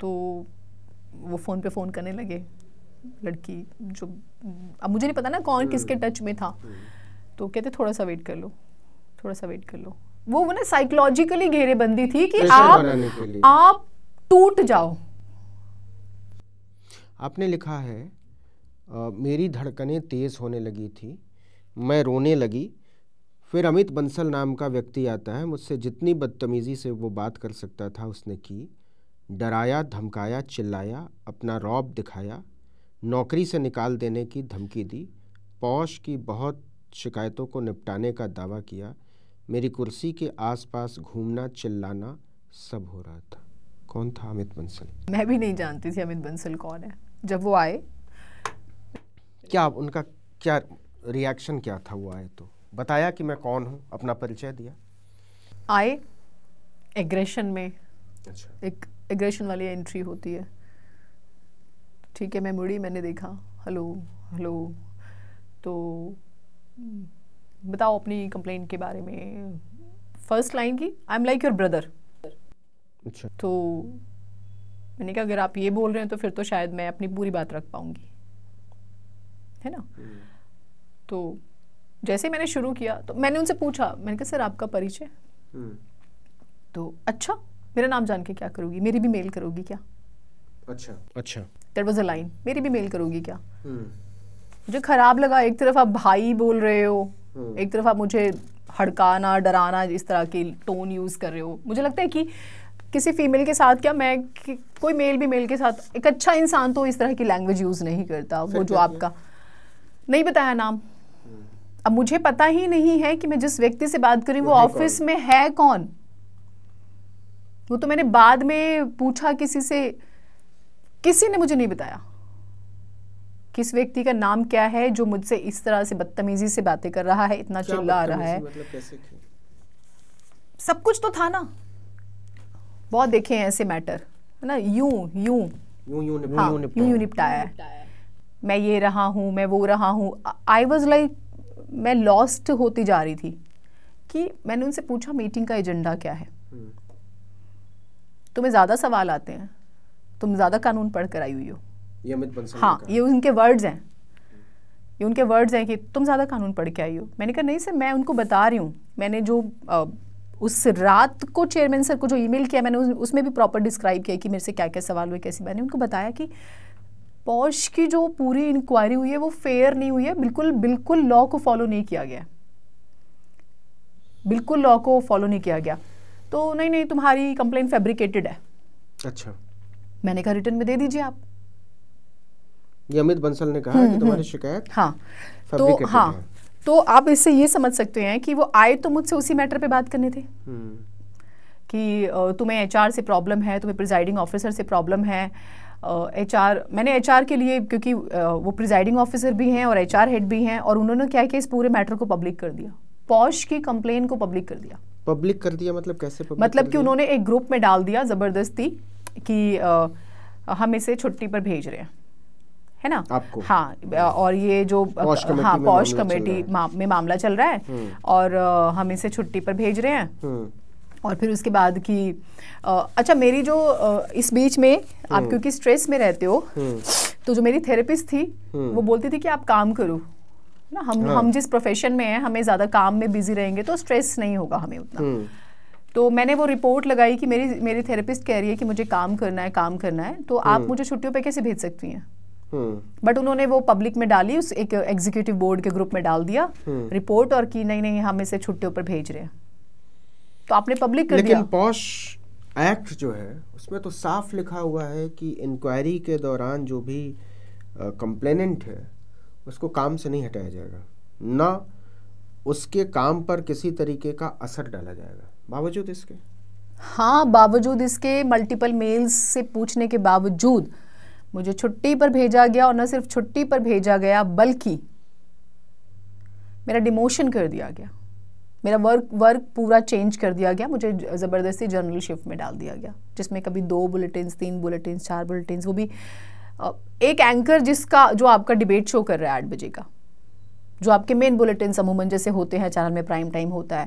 तो वो फ़ोन पे फ़ोन करने लगे लड़की जो अब मुझे नहीं पता ना कौन हम्म। किसके टच में था हम्म। तो कहते थोड़ा सा वेट कर लो थोड़ा सा वेट कर लो वो वो ना साइकोलॉजिकली घेरेबंदी थी कि आप आप टूट जाओ आपने लिखा है आ, मेरी धड़कनें तेज़ होने लगी थी मैं रोने लगी फिर अमित बंसल नाम का व्यक्ति आता है मुझसे जितनी बदतमीज़ी से वो बात कर सकता था उसने की डराया धमकाया चिल्लाया अपना रौब दिखाया नौकरी से निकाल देने की धमकी दी पौश की बहुत शिकायतों को निपटाने का दावा किया मेरी कुर्सी के आसपास घूमना चिल्लाना सब हो रहा था कौन था अमित बंसल मैं भी नहीं जानती थी अमित बंसल कौन है जब वो आए क्या उनका क्या रिएक्शन क्या था वो आए तो बताया कि मैं कौन हूँ अपना परिचय दिया आए एग्रेशन में अच्छा एक एग्रेशन वाली एंट्री होती है ठीक है मैं मुड़ी मैंने देखा हेलो हेलो तो बताओ अपनी कंप्लेंट के बारे में फर्स्ट लाइन की I am like your brother अच्छा तो मैंने कहा अगर आप ये बोल रहे हैं तो फिर तो शायद मैं अपनी पूरी बात रख पाऊंगी है ना हम्म। तो जैसे ही मैंने शुरू किया तो मैंने उनसे पूछा मैंने कहा सर आपका परिचय हम्म। तो अच्छा मेरा नाम जान के क्या करोगी मेरी भी मेल करोगी क्या अच्छा अच्छा देट वॉज अ लाइन मेरी भी मेल करोगी क्या हम्म। मुझे खराब लगा एक तरफ आप भाई बोल रहे हो हम्म। एक तरफ आप मुझे हड़काना डराना इस तरह के टोन यूज़ कर रहे हो मुझे लगता है कि किसी फीमेल के साथ क्या मैं कोई मेल भी मेल के साथ एक अच्छा इंसान तो इस तरह की लैंग्वेज यूज़ नहीं करता वो जो आपका नहीं बताया नाम अब मुझे पता ही नहीं है कि मैं जिस व्यक्ति से बात करी वो ऑफिस में है कौन वो तो मैंने बाद में पूछा किसी से किसी ने मुझे नहीं बताया किस व्यक्ति का नाम क्या है जो मुझसे इस तरह से बदतमीजी से बातें कर रहा है इतना चिल्ला रहा है मतलब सब कुछ तो था ना बहुत देखे हैं ऐसे मैटर है ना यूं यूं यूं यूं हाँ, निपटाया मैं ये रहा हूं मैं वो रहा हूं आई वॉज लाइक मैं लॉस्ट होती जा रही थी कि मैंने उनसे पूछा मीटिंग का एजेंडा क्या है हम्म। तुम्हें ज़्यादा सवाल आते हैं तुम ज़्यादा कानून पढ़ कर आई हुई हो हाँ ये उनके वर्ड्स हैं ये उनके वर्ड्स हैं कि तुम ज़्यादा कानून पढ़ के आई हो मैंने कहा नहीं सर मैं उनको बता रही हूँ मैंने जो आ, उस रात को चेयरमैन सर को जो ईमेल किया मैंने उसमें भी प्रॉपर डिस्क्राइब किया कि मेरे से क्या क्या सवाल हुए कैसे मैंने उनको बताया कि पॉश की जो पूरी इंक्वायरी हुई है वो फेयर नहीं हुई है बिल्कुल बिल्कुल लॉ को फॉलो नहीं किया गया बिल्कुल लॉ को फॉलो नहीं किया गया तो नहीं नहीं तुम्हारी कंप्लेन फैब्रिकेटेड है अच्छा मैंने कहा रिटर्न में दे दीजिए आप ये अमित बंसल ने कहा हम्म, कि तुम्हारी हम्म। शिकायत हाँ तो हाँ तो आप इससे ये समझ सकते हैं कि वो आए तो मुझसे उसी मैटर पे बात करने थे हम्म। कि तुम्हें एचआर से प्रॉब्लम है तुम्हें प्रिजाइडिंग ऑफिसर से प्रॉब्लम है एच आर मैंने एच के लिए क्योंकि वो प्रिजाइडिंग ऑफिसर भी हैं और एच हेड भी हैं और उन्होंने क्या किया इस पूरे मैटर को पब्लिक कर दिया पॉश की कंप्लेन को पब्लिक कर दिया पब्लिक कर दिया मतलब कैसे पब्लिक मतलब कि उन्होंने एक ग्रुप में डाल दिया ज़बरदस्ती कि आ, हम इसे छुट्टी पर भेज रहे हैं है ना आपको हाँ और ये जो पौश हाँ पौश कमेटी में मामला चल रहा है हम्म। और हम इसे छुट्टी पर भेज रहे हैं हम्म। और फिर उसके बाद कि अच्छा मेरी जो इस बीच में आप हम्म। क्योंकि स्ट्रेस में रहते हो हम्म। तो जो मेरी थेरेपिस्ट थी हम्म। वो बोलती थी कि आप काम करो ना हम हाँ। हम जिस प्रोफेशन में हैं हमें ज़्यादा काम में बिजी रहेंगे तो स्ट्रेस नहीं होगा हमें उतना तो मैंने वो रिपोर्ट लगाई कि मेरी मेरी थेरेपिस्ट कह रही है कि मुझे काम करना है काम करना है तो आप मुझे छुट्टियों पे कैसे भेज सकती हैं बट उन्होंने वो पब्लिक में डाली उस एक एग्जीक्यूटिव बोर्ड के ग्रुप में डाल दिया रिपोर्ट और कि नहीं नहीं हम इसे छुट्टियों पर भेज रहे हैं तो आपने पब्लिक कर लेकिन पॉश एक्ट जो है उसमें तो साफ लिखा हुआ है कि इंक्वायरी के दौरान जो भी कंप्लेनेंट है उसको काम से नहीं हटाया जाएगा ना उसके काम पर किसी तरीके का असर डाला जाएगा बावजूद इसके हाँ बावजूद इसके मल्टीपल मेल्स से पूछने के बावजूद मुझे छुट्टी पर भेजा गया और न सिर्फ छुट्टी पर भेजा गया बल्कि मेरा डिमोशन कर दिया गया मेरा वर्क वर्क पूरा चेंज कर दिया गया मुझे ज़बरदस्ती जर्नल शिफ्ट में डाल दिया गया जिसमें कभी दो बुलेटिन तीन बुलेटिन चार बुलेटिन वो भी एक एंकर जिसका जो आपका डिबेट शो कर रहा है आठ बजे का जो आपके मेन बुलेटिन अमूमन जैसे होते हैं चैनल में प्राइम टाइम होता है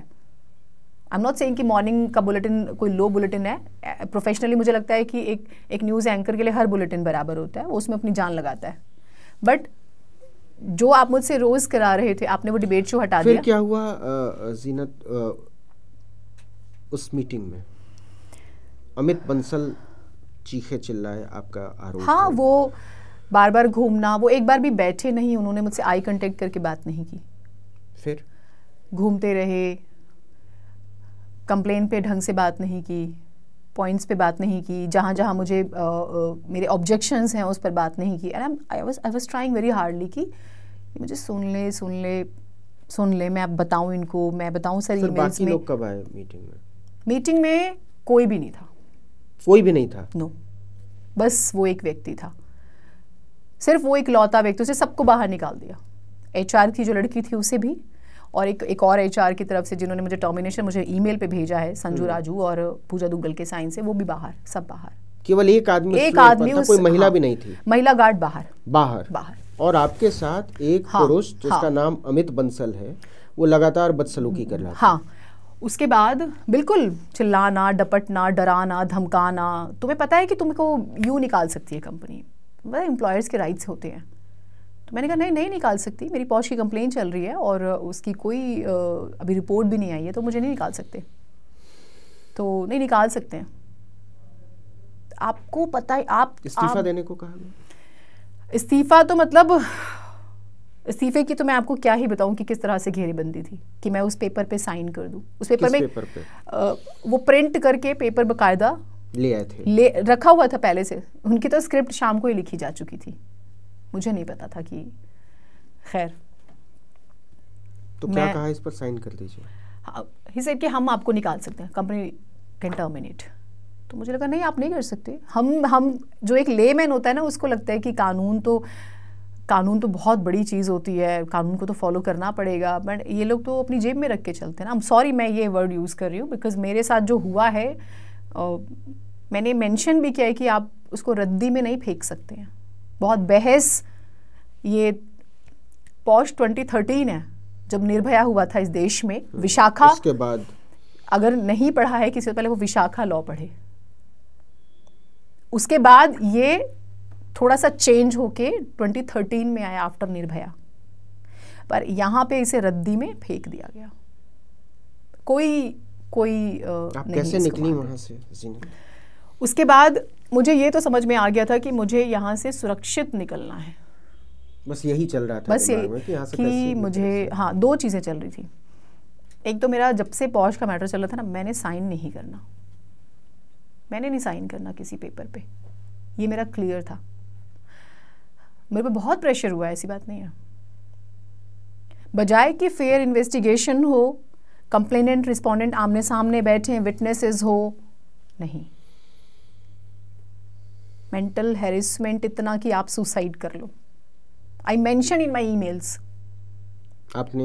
आई एम नॉट सेइंग कि मॉर्निंग का बुलेटिन कोई लो बुलेटिन है प्रोफेशनली मुझे लगता है कि एक एक न्यूज़ एंकर के लिए हर बुलेटिन बराबर होता है वो उसमें अपनी जान लगाता है बट जो आप मुझसे रोज करा रहे थे आपने वो डिबेट शो हटा फिर दिया क्या हुआ जीनत उस मीटिंग में अमित बंसल चीखे चिल्लाए आपका आरोप हाँ वो बार बार घूमना वो एक बार भी बैठे नहीं उन्होंने मुझसे आई कांटेक्ट करके बात नहीं की फिर घूमते रहे कंप्लेन पे ढंग से बात नहीं की पॉइंट्स पे बात नहीं की जहाँ जहाँ मुझे uh, uh, मेरे ऑब्जेक्शंस हैं उस पर बात नहीं की and I was I was trying very hardly कि मुझे सुन ले सुन ले सुन ले मैं अब बताऊँ इनको मैं बताऊँ सर ये में लोग कब आए मीटिंग में मीटिंग में कोई भी नहीं था कोई भी नहीं था नो no. बस वो एक व्यक्ति था सिर्फ वो एक लौता व्यक्ति उसे सबको बाहर निकाल दिया एच की जो लड़की थी उसे भी और एक एक और एचआर की तरफ से जिन्होंने मुझे टर्मिनेशन मुझे ईमेल पे भेजा है संजू हम्म। राजू और पूजा दुग्गल के साइन से वो भी बाहर सब बाहर केवल एक आदमी एक आदमी कोई महिला हाँ, भी नहीं थी महिला गार्ड बाहर बाहर बाहर और आपके साथ एक हाँ, पुरुष हाँ। जिसका नाम अमित बंसल है वो लगातार बदसलूकी कर रहा हाँ उसके बाद बिल्कुल चिल्लाना डपटना डराना धमकाना तुम्हें पता है कि तुमको यू निकाल सकती है कंपनी एम्प्लॉयर्स मतलब के राइट्स होते हैं तो मैंने कहा नहीं नहीं निकाल सकती मेरी पॉज की कंप्लेन चल रही है और उसकी कोई अभी रिपोर्ट भी नहीं आई है तो मुझे नहीं निकाल सकते तो नहीं निकाल सकते हैं आपको पता है आप इस्तीफा देने को कहा इस्तीफा तो मतलब इस्तीफे की तो मैं आपको क्या ही बताऊं कि किस तरह से घेरेबंदी थी कि मैं उस पेपर पे साइन कर दूं उस पेपर में पेपर पे? आ, वो प्रिंट करके पेपर बकायदा ले आए थे ले रखा हुआ था पहले से उनकी तो स्क्रिप्ट शाम को ही लिखी जा चुकी थी मुझे नहीं पता था कि खैर तो क्या कहा इस पर साइन कर दीजिए ही सेड कि हम आपको निकाल सकते हैं कंपनी कैन टर्मिनेट तो मुझे लगा नहीं आप नहीं कर सकते हम हम जो एक लेमैन होता है ना उसको लगता है कि कानून तो कानून तो बहुत बड़ी चीज़ होती है कानून को तो फॉलो करना पड़ेगा बट ये लोग तो अपनी जेब में रख के चलते हैं ना सॉरी मैं ये वर्ड यूज़ कर रही हूँ बिकॉज मेरे साथ जो हुआ है मैंने मेंशन भी किया है कि आप उसको रद्दी में नहीं फेंक सकते हैं बहुत बहस ये ट्वेंटी 2013 है जब निर्भया हुआ था इस देश में हम्म। विशाखा उसके बाद अगर नहीं पढ़ा है किसी से तो पहले वो विशाखा लॉ पढ़े उसके बाद ये थोड़ा सा चेंज होके 2013 में आया आफ्टर निर्भया पर यहाँ पे इसे रद्दी में फेंक दिया गया कोई कोई आप कैसे निकली वहां से उसके बाद मुझे ये तो समझ में आ गया था कि मुझे यहाँ से सुरक्षित निकलना है बस यही चल रहा था बस यही कि, कि मुझे हाँ दो चीज़ें चल रही थी एक तो मेरा जब से पॉश का मैटर चल रहा था ना मैंने साइन नहीं करना मैंने नहीं साइन करना किसी पेपर पे ये मेरा क्लियर था मेरे पे बहुत प्रेशर हुआ ऐसी बात नहीं है बजाय कि फेयर इन्वेस्टिगेशन हो कंप्लेनेंट रिस्पोंडेंट आमने सामने बैठे विटनेसेस हो नहीं मेंटल हेरेसमेंट इतना कि आप सुसाइड कर लो I mention in my emails आपने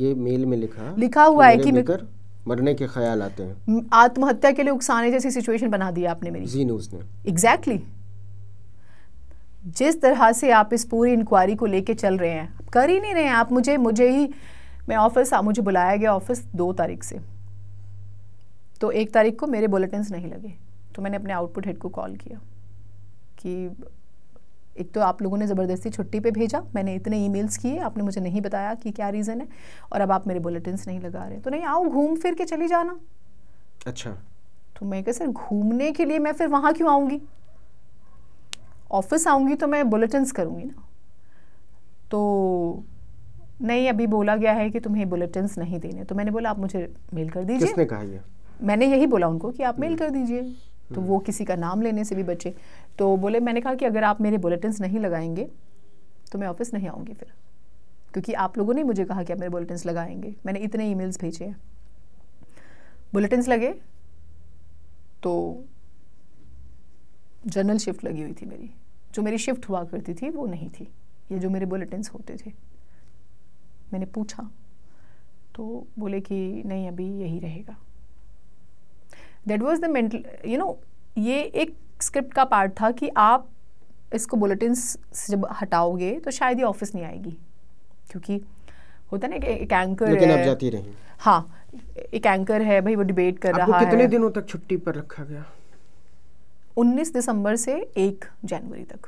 ये मेल में लिखा लिखा हुआ है कि मेकर मरने के ख्याल आते हैं आत्महत्या के लिए उकसाने जैसी सिचुएशन बना दी आपने मेरी जी न्यूज ने एग्जैक्टली जिस तरह से आप इस पूरी इंक्वायरी को लेके चल रहे हैं कर ही नहीं रहे हैं आप मुझे मुझे ही मैं ऑफिस मुझे बुलाया गया ऑफिस दो तारीख से तो एक तारीख को मेरे बुलेटिन नहीं लगे तो मैंने अपने आउटपुट हेड को कॉल किया कि एक तो आप लोगों ने ज़बरदस्ती छुट्टी पे भेजा मैंने इतने ईमेल्स किए आपने मुझे नहीं बताया कि क्या रीज़न है और अब आप मेरे बुलेटिन नहीं लगा रहे तो नहीं आओ घूम फिर के चली जाना अच्छा तो मैं कह सर घूमने के लिए मैं फिर वहाँ क्यों आऊँगी ऑफिस आऊँगी तो मैं बुलेटिन करूँगी ना तो नहीं अभी बोला गया है कि तुम्हें बुलेटिन नहीं देने तो मैंने बोला आप मुझे मेल कर दीजिए किसने कहा ये मैंने यही बोला उनको कि आप मेल हम्म। कर दीजिए तो वो हम्म। किसी का नाम लेने से भी बचे तो बोले मैंने कहा कि अगर आप मेरे बुलेटिन नहीं लगाएंगे तो मैं ऑफिस नहीं आऊँगी फिर क्योंकि आप लोगों ने मुझे कहा कि आप मेरे बुलेटिन लगाएंगे मैंने इतने मेल्स भेजे हैं बुलेटिन लगे तो जनरल शिफ्ट लगी हुई थी मेरी जो मेरी शिफ्ट हुआ करती थी वो नहीं थी ये जो मेरे बुलेटिन होते थे मैंने पूछा तो बोले कि नहीं अभी यही रहेगा that was the mental you know ये एक स्क्रिप्ट का पार्ट था कि आप इसको बुलेटिन से जब हटाओगे तो शायद ये ऑफिस नहीं आएगी क्योंकि होता ना एक एंकर लेकिन है, जाती रही हाँ एक एंकर है भाई वो डिबेट कर रहा कितने है कितने दिनों तक छुट्टी पर रखा गया 19 दिसंबर से 1 जनवरी तक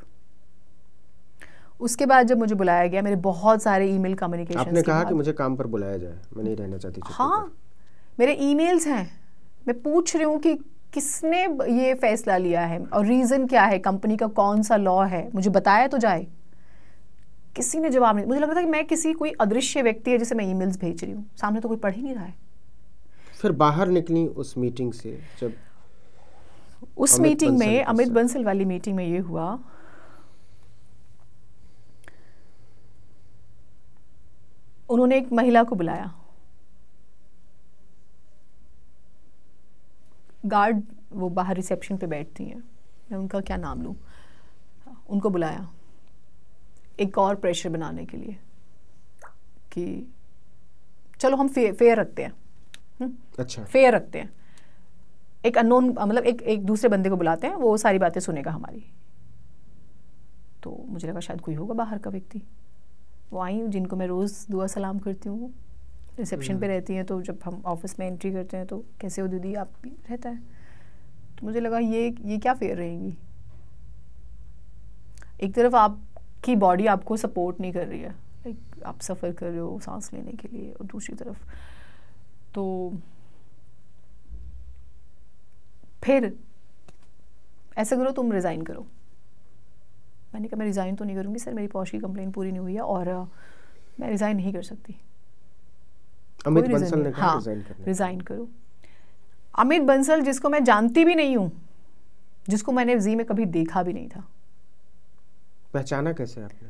उसके बाद जब मुझे बुलाया गया मेरे बहुत सारे ईमेल कम्युनिकेशन आपने कहा कि मुझे काम पर बुलाया जाए मैं नहीं रहना चाहती हाँ मेरे ईमेल्स हैं मैं पूछ रही हूँ कि किसने ये फैसला लिया है और रीज़न क्या है कंपनी का कौन सा लॉ है मुझे बताया तो जाए किसी ने जवाब नहीं मुझे लग रहा था कि मैं किसी कोई अदृश्य व्यक्ति है जिसे मैं ईमेल्स भेज रही हूँ सामने तो कोई पढ़ ही नहीं रहा है फिर बाहर निकली उस मीटिंग से जब उस मीटिंग में अमित बंसल वाली मीटिंग में ये हुआ उन्होंने एक महिला को बुलाया गार्ड वो बाहर रिसेप्शन पे बैठती हैं मैं उनका क्या नाम लूँ उनको बुलाया एक और प्रेशर बनाने के लिए कि चलो हम फे, फेयर रखते हैं हम्म? अच्छा फेयर रखते हैं एक अननोन मतलब एक एक दूसरे बंदे को बुलाते हैं वो सारी बातें सुनेगा हमारी तो मुझे लगा शायद कोई होगा बाहर का व्यक्ति वो आई जिनको मैं रोज़ दुआ सलाम करती हूँ रिसेप्शन हम्म। पे रहती हैं तो जब हम ऑफिस में एंट्री करते हैं तो कैसे हो दीदी आप रहता है तो मुझे लगा ये ये क्या फेयर रहेगी एक तरफ आपकी बॉडी आपको सपोर्ट नहीं कर रही है लाइक आप सफ़र कर रहे हो सांस लेने के लिए और दूसरी तरफ तो फिर ऐसा करो तुम रिज़ाइन करो मैंने कहा मैं रिज़ाइन तो नहीं करूँगी सर मेरी पॉश की कंप्लेन पूरी नहीं हुई है और मैं रिज़ाइन नहीं कर सकती अमित बंसल ने हाँ रिज़ाइन करो अमित बंसल जिसको मैं जानती भी नहीं हूँ जिसको मैंने जी में कभी देखा भी नहीं था पहचाना कैसे आपने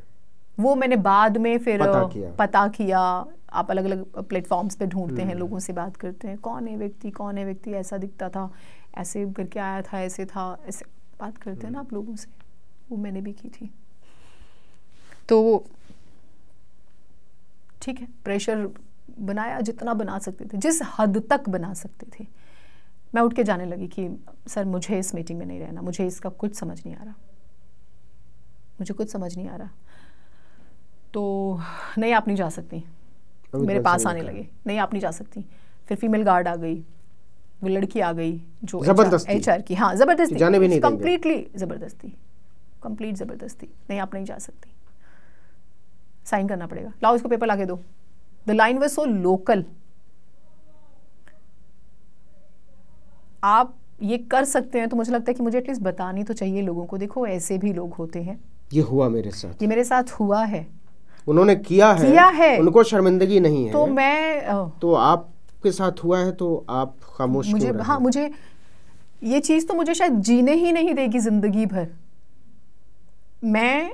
वो मैंने बाद में फिर पता किया, पता किया आप अलग अलग प्लेटफॉर्म्स पे ढूंढते हैं हम्म। लोगों से बात करते हैं कौन है व्यक्ति कौन है व्यक्ति ऐसा दिखता था ऐसे करके आया था ऐसे था ऐसे बात करते हैं ना हम्म। आप लोगों से वो मैंने भी की थी तो ठीक है प्रेशर बनाया जितना बना सकते थे जिस हद तक बना सकते थे मैं उठ के जाने लगी कि सर मुझे इस मीटिंग में नहीं रहना मुझे इसका कुछ समझ नहीं आ रहा मुझे कुछ समझ नहीं आ रहा तो नहीं आप नहीं जा सकती मेरे तो पास आने लगे नहीं आप नहीं जा सकती फिर फीमेल गार्ड आ गई वो लड़की आ गई जो एच आर की हाँ जबरदस्ती कंप्लीटली तो जबरदस्ती कंप्लीट जबरदस्ती नहीं आप नहीं जा सकती साइन करना पड़ेगा लाओ इसको पेपर ला के दो the line was so local आप ये कर सकते हैं तो मुझे लगता है कि मुझे एटलीस्ट बतानी तो चाहिए लोगों को देखो ऐसे भी लोग होते हैं ये हुआ मेरे साथ ये मेरे साथ हुआ है उन्होंने किया है किया है उनको शर्मिंदगी नहीं है तो मैं तो आपके साथ हुआ है तो आप खामोश मुझे हाँ मुझे ये चीज़ तो मुझे शायद जीने ही नहीं देगी ज़िंदगी भर मैं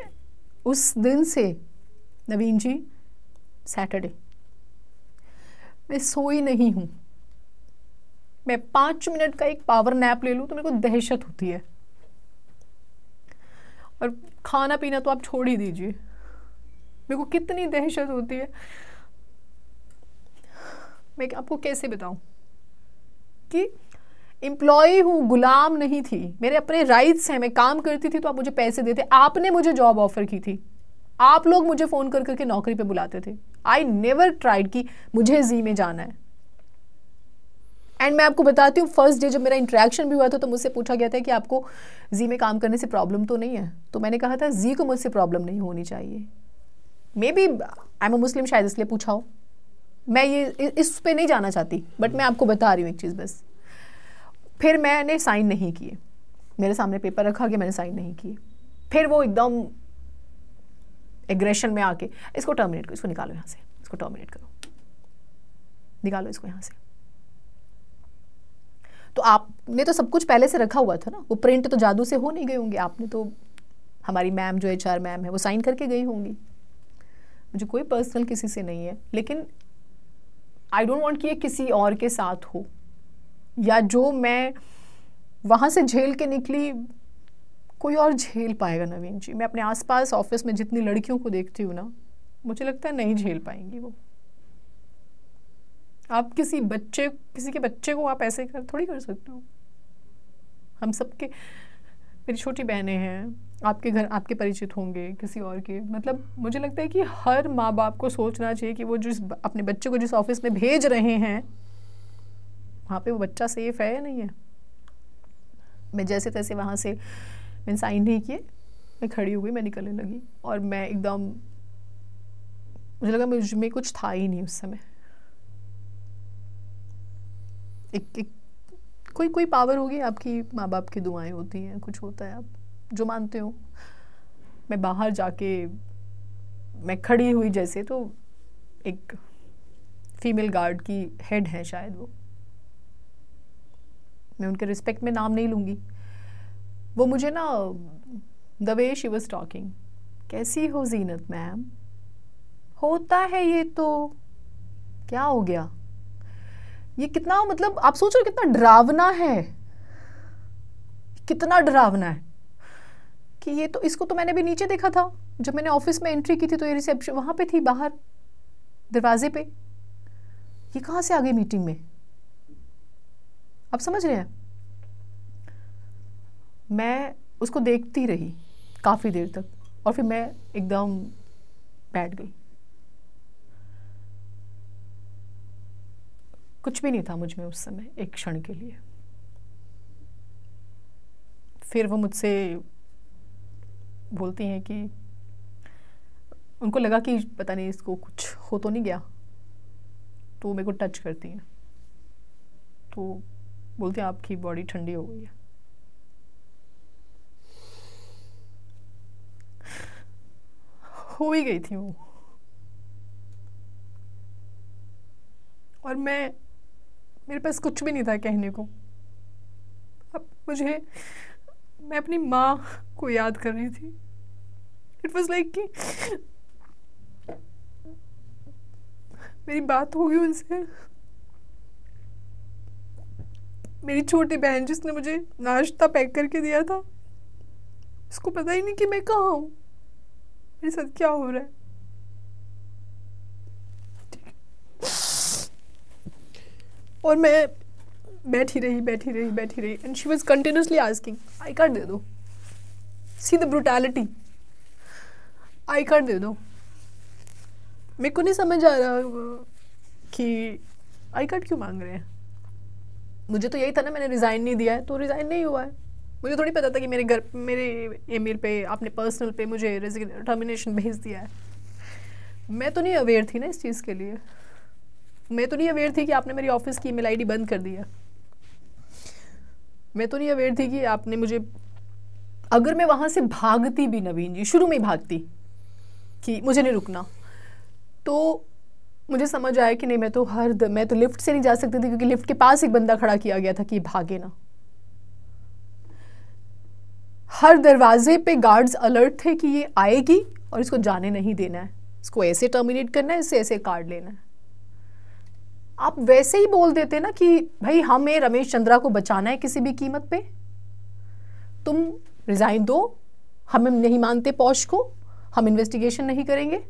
उस दिन से नवीन जी सैटरडे मैं सोई नहीं हूं मैं पांच मिनट का एक पावर नैप ले लू तो मेरे को दहशत होती है और खाना पीना तो आप छोड़ ही दीजिए मेरे को कितनी दहशत होती है मैं आपको कैसे बताऊं कि एम्प्लॉय हूँ गुलाम नहीं थी मेरे अपने राइट्स हैं मैं काम करती थी तो आप मुझे पैसे देते आपने मुझे जॉब ऑफर की थी आप लोग मुझे फ़ोन कर करके नौकरी पे बुलाते थे आई नेवर ट्राइड कि मुझे जी में जाना है एंड मैं आपको बताती हूँ फर्स्ट डे जब मेरा इंट्रैक्शन भी हुआ था तो मुझसे पूछा गया था कि आपको जी में काम करने से प्रॉब्लम तो नहीं है तो मैंने कहा था जी को मुझसे प्रॉब्लम नहीं होनी चाहिए मे बी आई एम अ मुस्लिम शायद इसलिए पूछा हो मैं ये इस पर नहीं जाना चाहती बट मैं आपको बता रही हूँ एक चीज़ बस फिर मैंने साइन नहीं किए मेरे सामने पेपर रखा गया मैंने साइन नहीं किए फिर वो एकदम एग्रेशन में आके इसको टर्मिनेट करो इसको निकालो यहां से इसको टर्मिनेट करो निकालो इसको यहां से तो आपने तो सब कुछ पहले से रखा हुआ था ना वो प्रिंट तो जादू से हो नहीं गए होंगे आपने तो हमारी मैम जो एच मैम है वो साइन करके गई होंगी मुझे कोई पर्सनल किसी से नहीं है लेकिन आई डोंट वॉन्ट कि ये किसी और के साथ हो या जो मैं वहां से झेल के निकली कोई और झेल पाएगा नवीन जी मैं अपने आसपास ऑफिस में जितनी लड़कियों को देखती हूँ ना मुझे लगता है नहीं झेल पाएंगी वो आप किसी बच्चे किसी के बच्चे को आप ऐसे कर थोड़ी कर सकते हो हम सबके मेरी छोटी बहनें हैं आपके घर आपके परिचित होंगे किसी और के मतलब मुझे लगता है कि हर माँ बाप को सोचना चाहिए कि वो जिस अपने बच्चे को जिस ऑफिस में भेज रहे हैं वहाँ पे वो बच्चा सेफ है या नहीं है मैं जैसे तैसे वहाँ से मैंने साइन नहीं किए मैं खड़ी हो गई मैं निकलने लगी और मैं एकदम मुझे लगा मुझ में कुछ था ही नहीं उस समय एक, एक कोई कोई पावर होगी आपकी माँ बाप की दुआएं होती हैं कुछ होता है आप जो मानते हो मैं बाहर जाके मैं खड़ी हुई जैसे तो एक फीमेल गार्ड की हेड है शायद वो मैं उनके रिस्पेक्ट में नाम नहीं लूँगी वो मुझे ना the way she was talking कैसी हो जीनत मैम होता है ये तो क्या हो गया ये कितना मतलब आप सोच रहे कितना डरावना है कितना डरावना है कि ये तो इसको तो मैंने भी नीचे देखा था जब मैंने ऑफिस में एंट्री की थी तो ये रिसेप्शन वहां पे थी बाहर दरवाजे पे ये कहां से आ गई मीटिंग में आप समझ रहे हैं मैं उसको देखती रही काफ़ी देर तक और फिर मैं एकदम बैठ गई कुछ भी नहीं था मुझ में उस समय एक क्षण के लिए फिर वो मुझसे बोलती हैं कि उनको लगा कि पता नहीं इसको कुछ हो तो नहीं गया तो मेरे को टच करती हैं तो बोलती हैं आपकी बॉडी ठंडी हो गई है हो ही गई थी वो और मैं मेरे पास कुछ भी नहीं था कहने को अब मुझे मैं अपनी माँ को याद कर रही थी इट वॉज लाइक कि मेरी बात होगी उनसे मेरी छोटी बहन जिसने मुझे नाश्ता पैक करके दिया था उसको पता ही नहीं कि मैं कहाँ हूँ मेरे साथ क्या हो रहा है और मैं बैठी रही बैठी रही बैठी रही and she was continuously asking I card दे दो see the brutality I card दे दो मेरे को नहीं समझ आ रहा कि आई कार्ड क्यों मांग रहे हैं मुझे तो यही था ना मैंने रिज़ाइन नहीं दिया है तो रिज़ाइन नहीं हुआ है मुझे थोड़ी पता था कि मेरे घर मेरे ईमेल पे आपने पर्सनल पे मुझे टर्मिनेशन भेज दिया है मैं तो नहीं अवेयर थी ना इस चीज़ के लिए मैं तो नहीं अवेयर थी कि आपने मेरी ऑफिस की ईमेल आईडी बंद कर दिया मैं तो नहीं अवेयर थी कि आपने मुझे अगर मैं वहाँ से भागती भी नवीन जी शुरू में ही भागती कि मुझे नहीं रुकना तो मुझे समझ आया कि नहीं मैं तो हर मैं तो लिफ्ट से नहीं जा सकती थी क्योंकि लिफ्ट के पास एक बंदा खड़ा किया गया था कि भागे ना हर दरवाजे पे गार्ड्स अलर्ट थे कि ये आएगी और इसको जाने नहीं देना है इसको ऐसे टर्मिनेट करना है इससे ऐसे कार्ड लेना है आप वैसे ही बोल देते ना कि भाई हमें रमेश चंद्रा को बचाना है किसी भी कीमत पे तुम रिज़ाइन दो हम नहीं मानते पौष को हम इन्वेस्टिगेशन नहीं करेंगे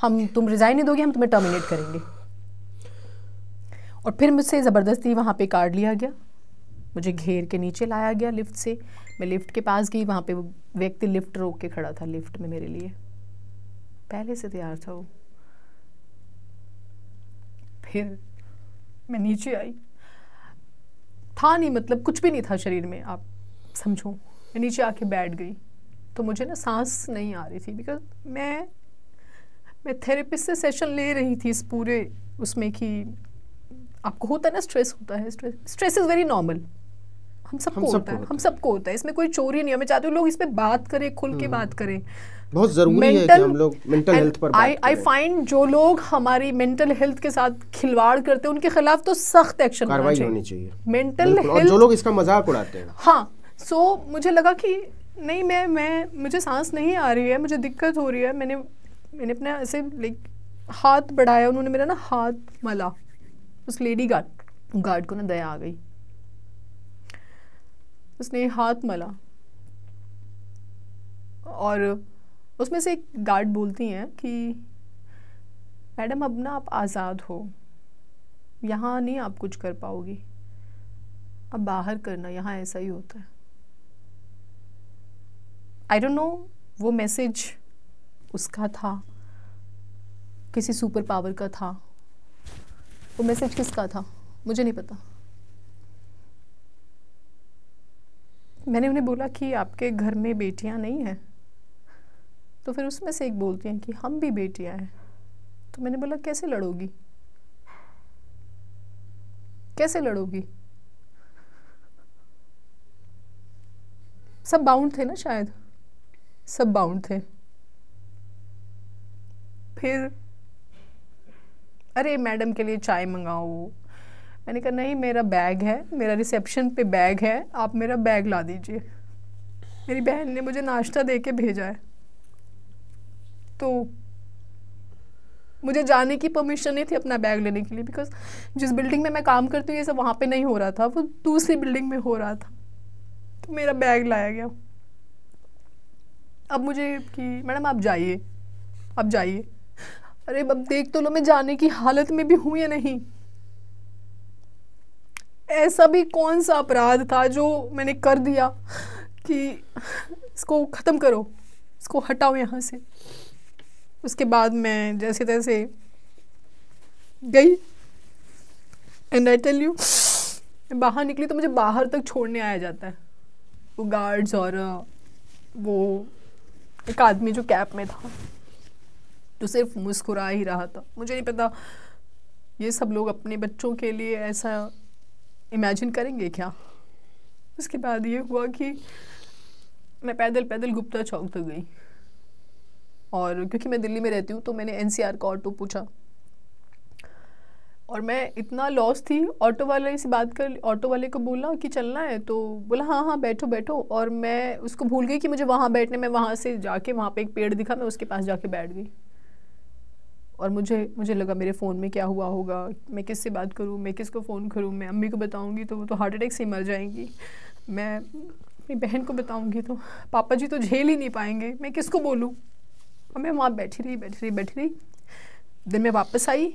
हम तुम रिज़ाइन नहीं दोगे हम तुम्हें टर्मिनेट करेंगे और फिर मुझसे ज़बरदस्ती वहाँ पे कार्ड लिया गया मुझे घेर के नीचे लाया गया लिफ्ट से मैं लिफ्ट के पास गई वहाँ पे वो व्यक्ति लिफ्ट रोक के खड़ा था लिफ्ट में मेरे लिए पहले से तैयार था वो फिर मैं नीचे आई था नहीं मतलब कुछ भी नहीं था शरीर में आप समझो मैं नीचे आके बैठ गई तो मुझे ना सांस नहीं आ रही थी बिकॉज मैं मैं थेरेपिस्ट से सेशन ले रही थी इस पूरे उसमें कि आपको होता है ना स्ट्रेस होता है stress stress is very normal हम सबको सब होता है हम सबको होता है इसमें कोई चोरी नहीं हमें चाहते लोग इस पर बात करें खुल के हम्म। बात करें बहुत जरूरी mental, है कि हम लोग मेंटल हेल्थ पर आई आई फाइंड जो लोग हमारी मेंटल हेल्थ के साथ खिलवाड़ करते हैं उनके खिलाफ तो सख्त एक्शन कार्रवाई होनी चाहिए मेंटल हेल्थ जो लोग इसका मजाक उड़ाते हैं हाँ सो so, मुझे लगा कि नहीं मैं मैं मुझे सांस नहीं आ रही है मुझे दिक्कत हो रही है मैंने मैंने अपने ऐसे लाइक हाथ बढ़ाया उन्होंने मेरा ना हाथ मला उस लेडी गार्ड गार्ड को ना दया आ गई उसने हाथ मला और उसमें से एक गार्ड बोलती हैं कि मैडम अब ना आप आज़ाद हो यहाँ नहीं आप कुछ कर पाओगी अब बाहर करना यहाँ ऐसा ही होता है आई डोंट नो वो मैसेज उसका था किसी सुपर पावर का था वो मैसेज किसका था मुझे नहीं पता मैंने उन्हें बोला कि आपके घर में बेटियां नहीं हैं तो फिर उसमें से एक बोलती हैं कि हम भी बेटियां हैं तो मैंने बोला कैसे लड़ोगी कैसे लड़ोगी सब बाउंड थे ना शायद सब बाउंड थे फिर अरे मैडम के लिए चाय मंगाओ मैंने कहा नहीं मेरा बैग है मेरा रिसेप्शन पे बैग है आप मेरा बैग ला दीजिए मेरी बहन ने मुझे नाश्ता दे के भेजा है तो मुझे जाने की परमिशन नहीं थी अपना बैग लेने के लिए बिकॉज जिस बिल्डिंग में मैं काम करती हूँ ये सब वहाँ पे नहीं हो रहा था वो दूसरी बिल्डिंग में हो रहा था तो मेरा बैग लाया गया अब मुझे कि मैडम आप जाइए आप जाइए अरे अब देख तो लो मैं जाने की हालत में भी हूँ या नहीं ऐसा भी कौन सा अपराध था जो मैंने कर दिया कि इसको ख़त्म करो इसको हटाओ यहाँ से उसके बाद मैं जैसे तैसे गई एंड आई टेल यू बाहर निकली तो मुझे बाहर तक छोड़ने आया जाता है वो गार्ड्स और वो एक आदमी जो कैब में था जो सिर्फ मुस्कुरा ही रहा था मुझे नहीं पता ये सब लोग अपने बच्चों के लिए ऐसा इमेजिन करेंगे क्या उसके बाद ये हुआ कि मैं पैदल पैदल गुप्ता चौक तक गई और क्योंकि मैं दिल्ली में रहती हूँ तो मैंने एन का ऑटो पूछा और मैं इतना लॉस थी ऑटो वाले से बात कर ऑटो वाले को बोला कि चलना है तो बोला हाँ हाँ बैठो बैठो और मैं उसको भूल गई कि मुझे वहाँ बैठने में वहाँ से जाके वहाँ पे एक पेड़ दिखा मैं उसके पास जाके बैठ गई और मुझे मुझे लगा मेरे फ़ोन में क्या हुआ होगा मैं किस से बात करूँ मैं किस को फ़ोन करूँ मैं अम्मी को बताऊँगी तो वो तो हार्ट अटैक से मर जाएंगी मैं अपनी बहन को बताऊँगी तो पापा जी तो झेल ही नहीं पाएंगे मैं किस को बोलूँ और मैं वहाँ बैठी रही बैठी रही बैठी रही दिन में वापस आई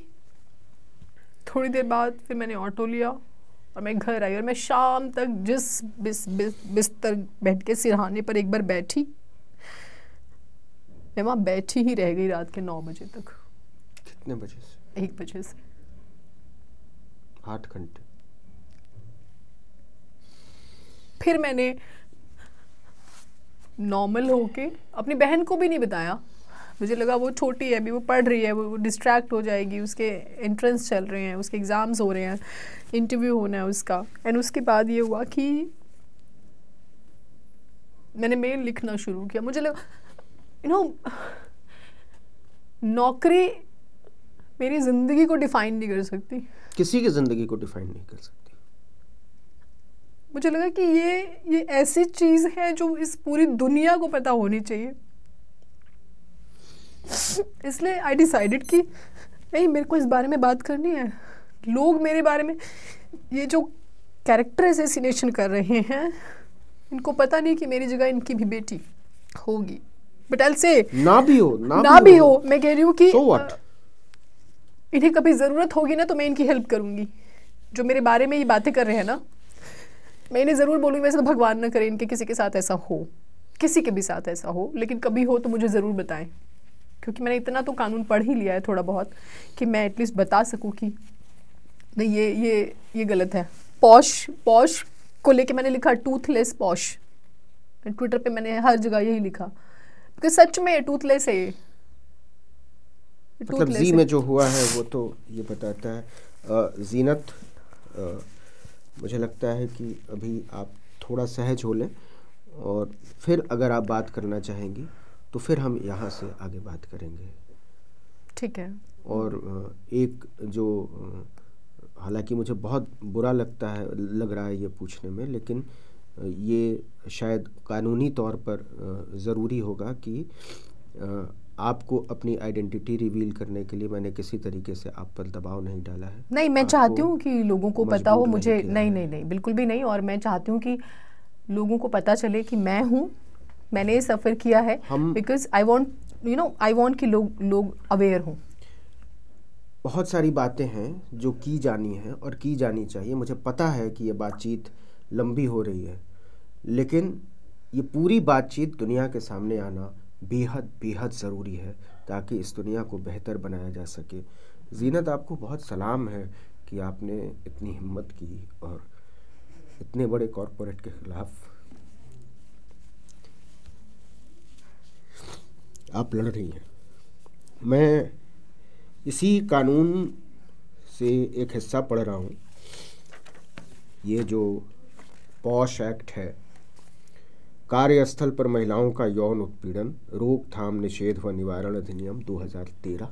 थोड़ी देर बाद फिर मैंने ऑटो लिया और मैं घर आई और मैं शाम तक जिस बिस, बिस, बिस्तर बैठ के सिरहाने पर एक बार बैठी मैं वहाँ बैठी ही रह गई रात के नौ बजे तक कितने बजे से एक बजे से आठ घंटे फिर मैंने नॉर्मल होके अपनी बहन को भी नहीं बताया मुझे लगा वो छोटी है अभी वो पढ़ रही है वो डिस्ट्रैक्ट हो जाएगी उसके एंट्रेंस चल रहे हैं उसके एग्ज़ाम्स हो रहे हैं इंटरव्यू होना है उसका एंड उसके बाद ये हुआ कि मैंने मेल लिखना शुरू किया मुझे लगा यू नो नौकरी मेरी ज़िंदगी को डिफ़ाइन नहीं कर सकती किसी की ज़िंदगी को डिफ़ाइन नहीं कर सकती मुझे लगा कि ये ये ऐसी चीज़ है जो इस पूरी दुनिया को पता होनी चाहिए इसलिए आई डिसाइडेड कि नहीं मेरे को इस बारे में बात करनी है लोग मेरे बारे में ये जो कैरेक्टर एसेसिनेशन कर रहे हैं इनको पता नहीं कि मेरी जगह इनकी भी बेटी होगी बट एल से ना भी हो ना, ना भी, भी हो।, हो मैं कह रही हूँ कि so what? इन्हें कभी ज़रूरत होगी ना तो मैं इनकी हेल्प करूँगी जो मेरे बारे में ये बातें कर रहे हैं ना मैं इन्हें ज़रूर बोलूँगी वैसे तो भगवान ना करें इनके किसी के साथ ऐसा हो किसी के भी साथ ऐसा हो लेकिन कभी हो तो मुझे ज़रूर बताएं क्योंकि मैंने इतना तो कानून पढ़ ही लिया है थोड़ा बहुत कि मैं एटलीस्ट बता सकूँ कि नहीं ये ये ये गलत है पौश पौश को लेके मैंने लिखा टूथलेस पौश ट्विटर पे मैंने हर जगह यही लिखा क्योंकि सच में टूथलेस है ये मतलब जी में जो हुआ है वो तो ये बताता है जीनत मुझे लगता है कि अभी आप थोड़ा सहज हो लें और फिर अगर आप बात करना चाहेंगी तो फिर हम यहाँ से आगे बात करेंगे ठीक है और एक जो हालांकि मुझे बहुत बुरा लगता है लग रहा है ये पूछने में लेकिन ये शायद कानूनी तौर पर ज़रूरी होगा कि आपको अपनी आइडेंटिटी रिवील करने के लिए मैंने किसी तरीके से आप पर दबाव नहीं डाला है नहीं मैं चाहती हूँ कि लोगों को पता हो मुझे नहीं नहीं, नहीं नहीं बिल्कुल भी नहीं और मैं चाहती हूँ कि लोगों को पता चले कि मैं हूँ मैंने ये सफ़र किया है because I want you know I want कि लोग लोग अवेयर हों बहुत सारी बातें हैं जो की जानी हैं और की जानी चाहिए मुझे पता है कि ये बातचीत लंबी हो रही है लेकिन ये पूरी बातचीत दुनिया के सामने आना बेहद बेहद ज़रूरी है ताकि इस दुनिया को बेहतर बनाया जा सके जीनत आपको बहुत सलाम है कि आपने इतनी हिम्मत की और इतने बड़े कॉरपोरेट के ख़िलाफ़ आप लड़ रही हैं मैं इसी कानून से एक हिस्सा पढ़ रहा हूँ ये जो पॉश एक्ट है कार्यस्थल पर महिलाओं का यौन उत्पीड़न रोकथाम निषेध व निवारण अधिनियम 2013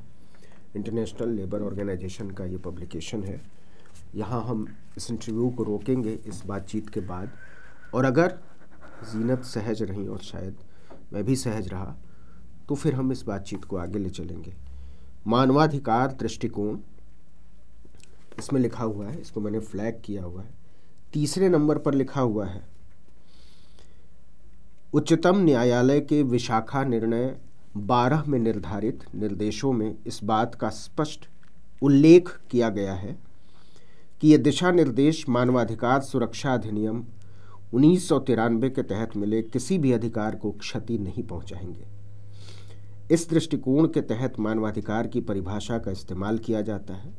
इंटरनेशनल लेबर ऑर्गेनाइजेशन का ये पब्लिकेशन है यहाँ हम इस इंटरव्यू को रोकेंगे इस बातचीत के बाद और अगर जीनत सहज रही और शायद मैं भी सहज रहा तो फिर हम इस बातचीत को आगे ले चलेंगे मानवाधिकार दृष्टिकोण इसमें लिखा हुआ है इसको मैंने फ्लैग किया हुआ है तीसरे नंबर पर लिखा हुआ है उच्चतम न्यायालय के विशाखा निर्णय बारह में निर्धारित निर्देशों में इस बात का स्पष्ट उल्लेख किया गया है कि ये दिशा निर्देश मानवाधिकार सुरक्षा अधिनियम उन्नीस के तहत मिले किसी भी अधिकार को क्षति नहीं पहुंचाएंगे इस दृष्टिकोण के तहत मानवाधिकार की परिभाषा का इस्तेमाल किया जाता है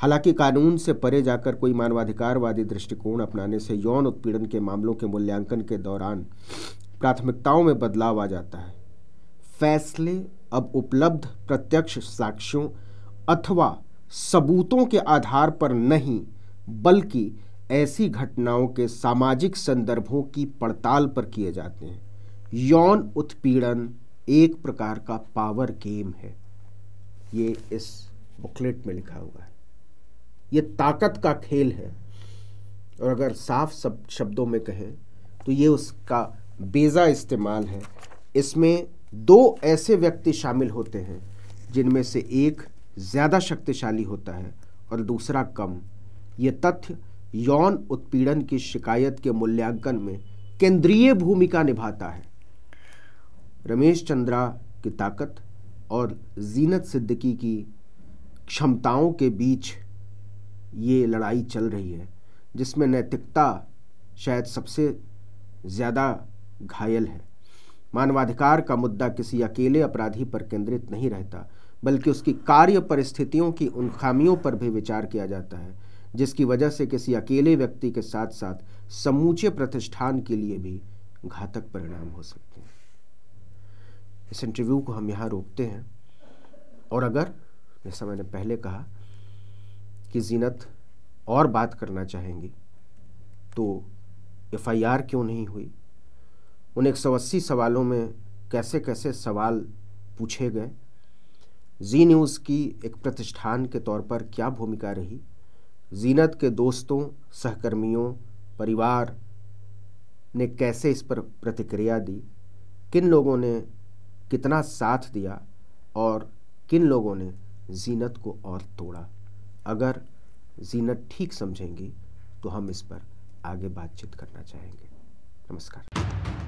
हालांकि कानून से परे जाकर कोई मानवाधिकारवादी दृष्टिकोण अपनाने से यौन उत्पीड़न के मामलों के मूल्यांकन के दौरान प्राथमिकताओं में बदलाव आ जाता है फैसले अब उपलब्ध प्रत्यक्ष साक्ष्यों अथवा सबूतों के आधार पर नहीं बल्कि ऐसी घटनाओं के सामाजिक संदर्भों की पड़ताल पर किए जाते हैं यौन उत्पीड़न एक प्रकार का पावर गेम है ये इस बुकलेट में लिखा हुआ है ये ताकत का खेल है और अगर साफ सब शब्दों में कहें तो ये उसका बेजा इस्तेमाल है इसमें दो ऐसे व्यक्ति शामिल होते हैं जिनमें से एक ज़्यादा शक्तिशाली होता है और दूसरा कम ये तथ्य यौन उत्पीड़न की शिकायत के मूल्यांकन में केंद्रीय भूमिका निभाता है रमेश चंद्रा की ताकत और जीनत सिद्दीकी की क्षमताओं के बीच ये लड़ाई चल रही है जिसमें नैतिकता शायद सबसे ज़्यादा घायल है मानवाधिकार का मुद्दा किसी अकेले अपराधी पर केंद्रित नहीं रहता बल्कि उसकी कार्य परिस्थितियों की उन खामियों पर भी विचार किया जाता है जिसकी वजह से किसी अकेले व्यक्ति के साथ साथ समूचे प्रतिष्ठान के लिए भी घातक परिणाम हो सकते हैं इस इंटरव्यू को हम यहाँ रोकते हैं और अगर जैसा मैंने पहले कहा की जीनत और बात करना चाहेंगे तो एफआईआर क्यों नहीं हुई उन एक सौ अस्सी सवालों में कैसे कैसे सवाल पूछे गए जी न्यूज़ की एक प्रतिष्ठान के तौर पर क्या भूमिका रही जीनत के दोस्तों सहकर्मियों परिवार ने कैसे इस पर प्रतिक्रिया दी किन लोगों ने कितना साथ दिया और किन लोगों ने जीनत को और तोड़ा अगर जीनत ठीक समझेंगी तो हम इस पर आगे बातचीत करना चाहेंगे नमस्कार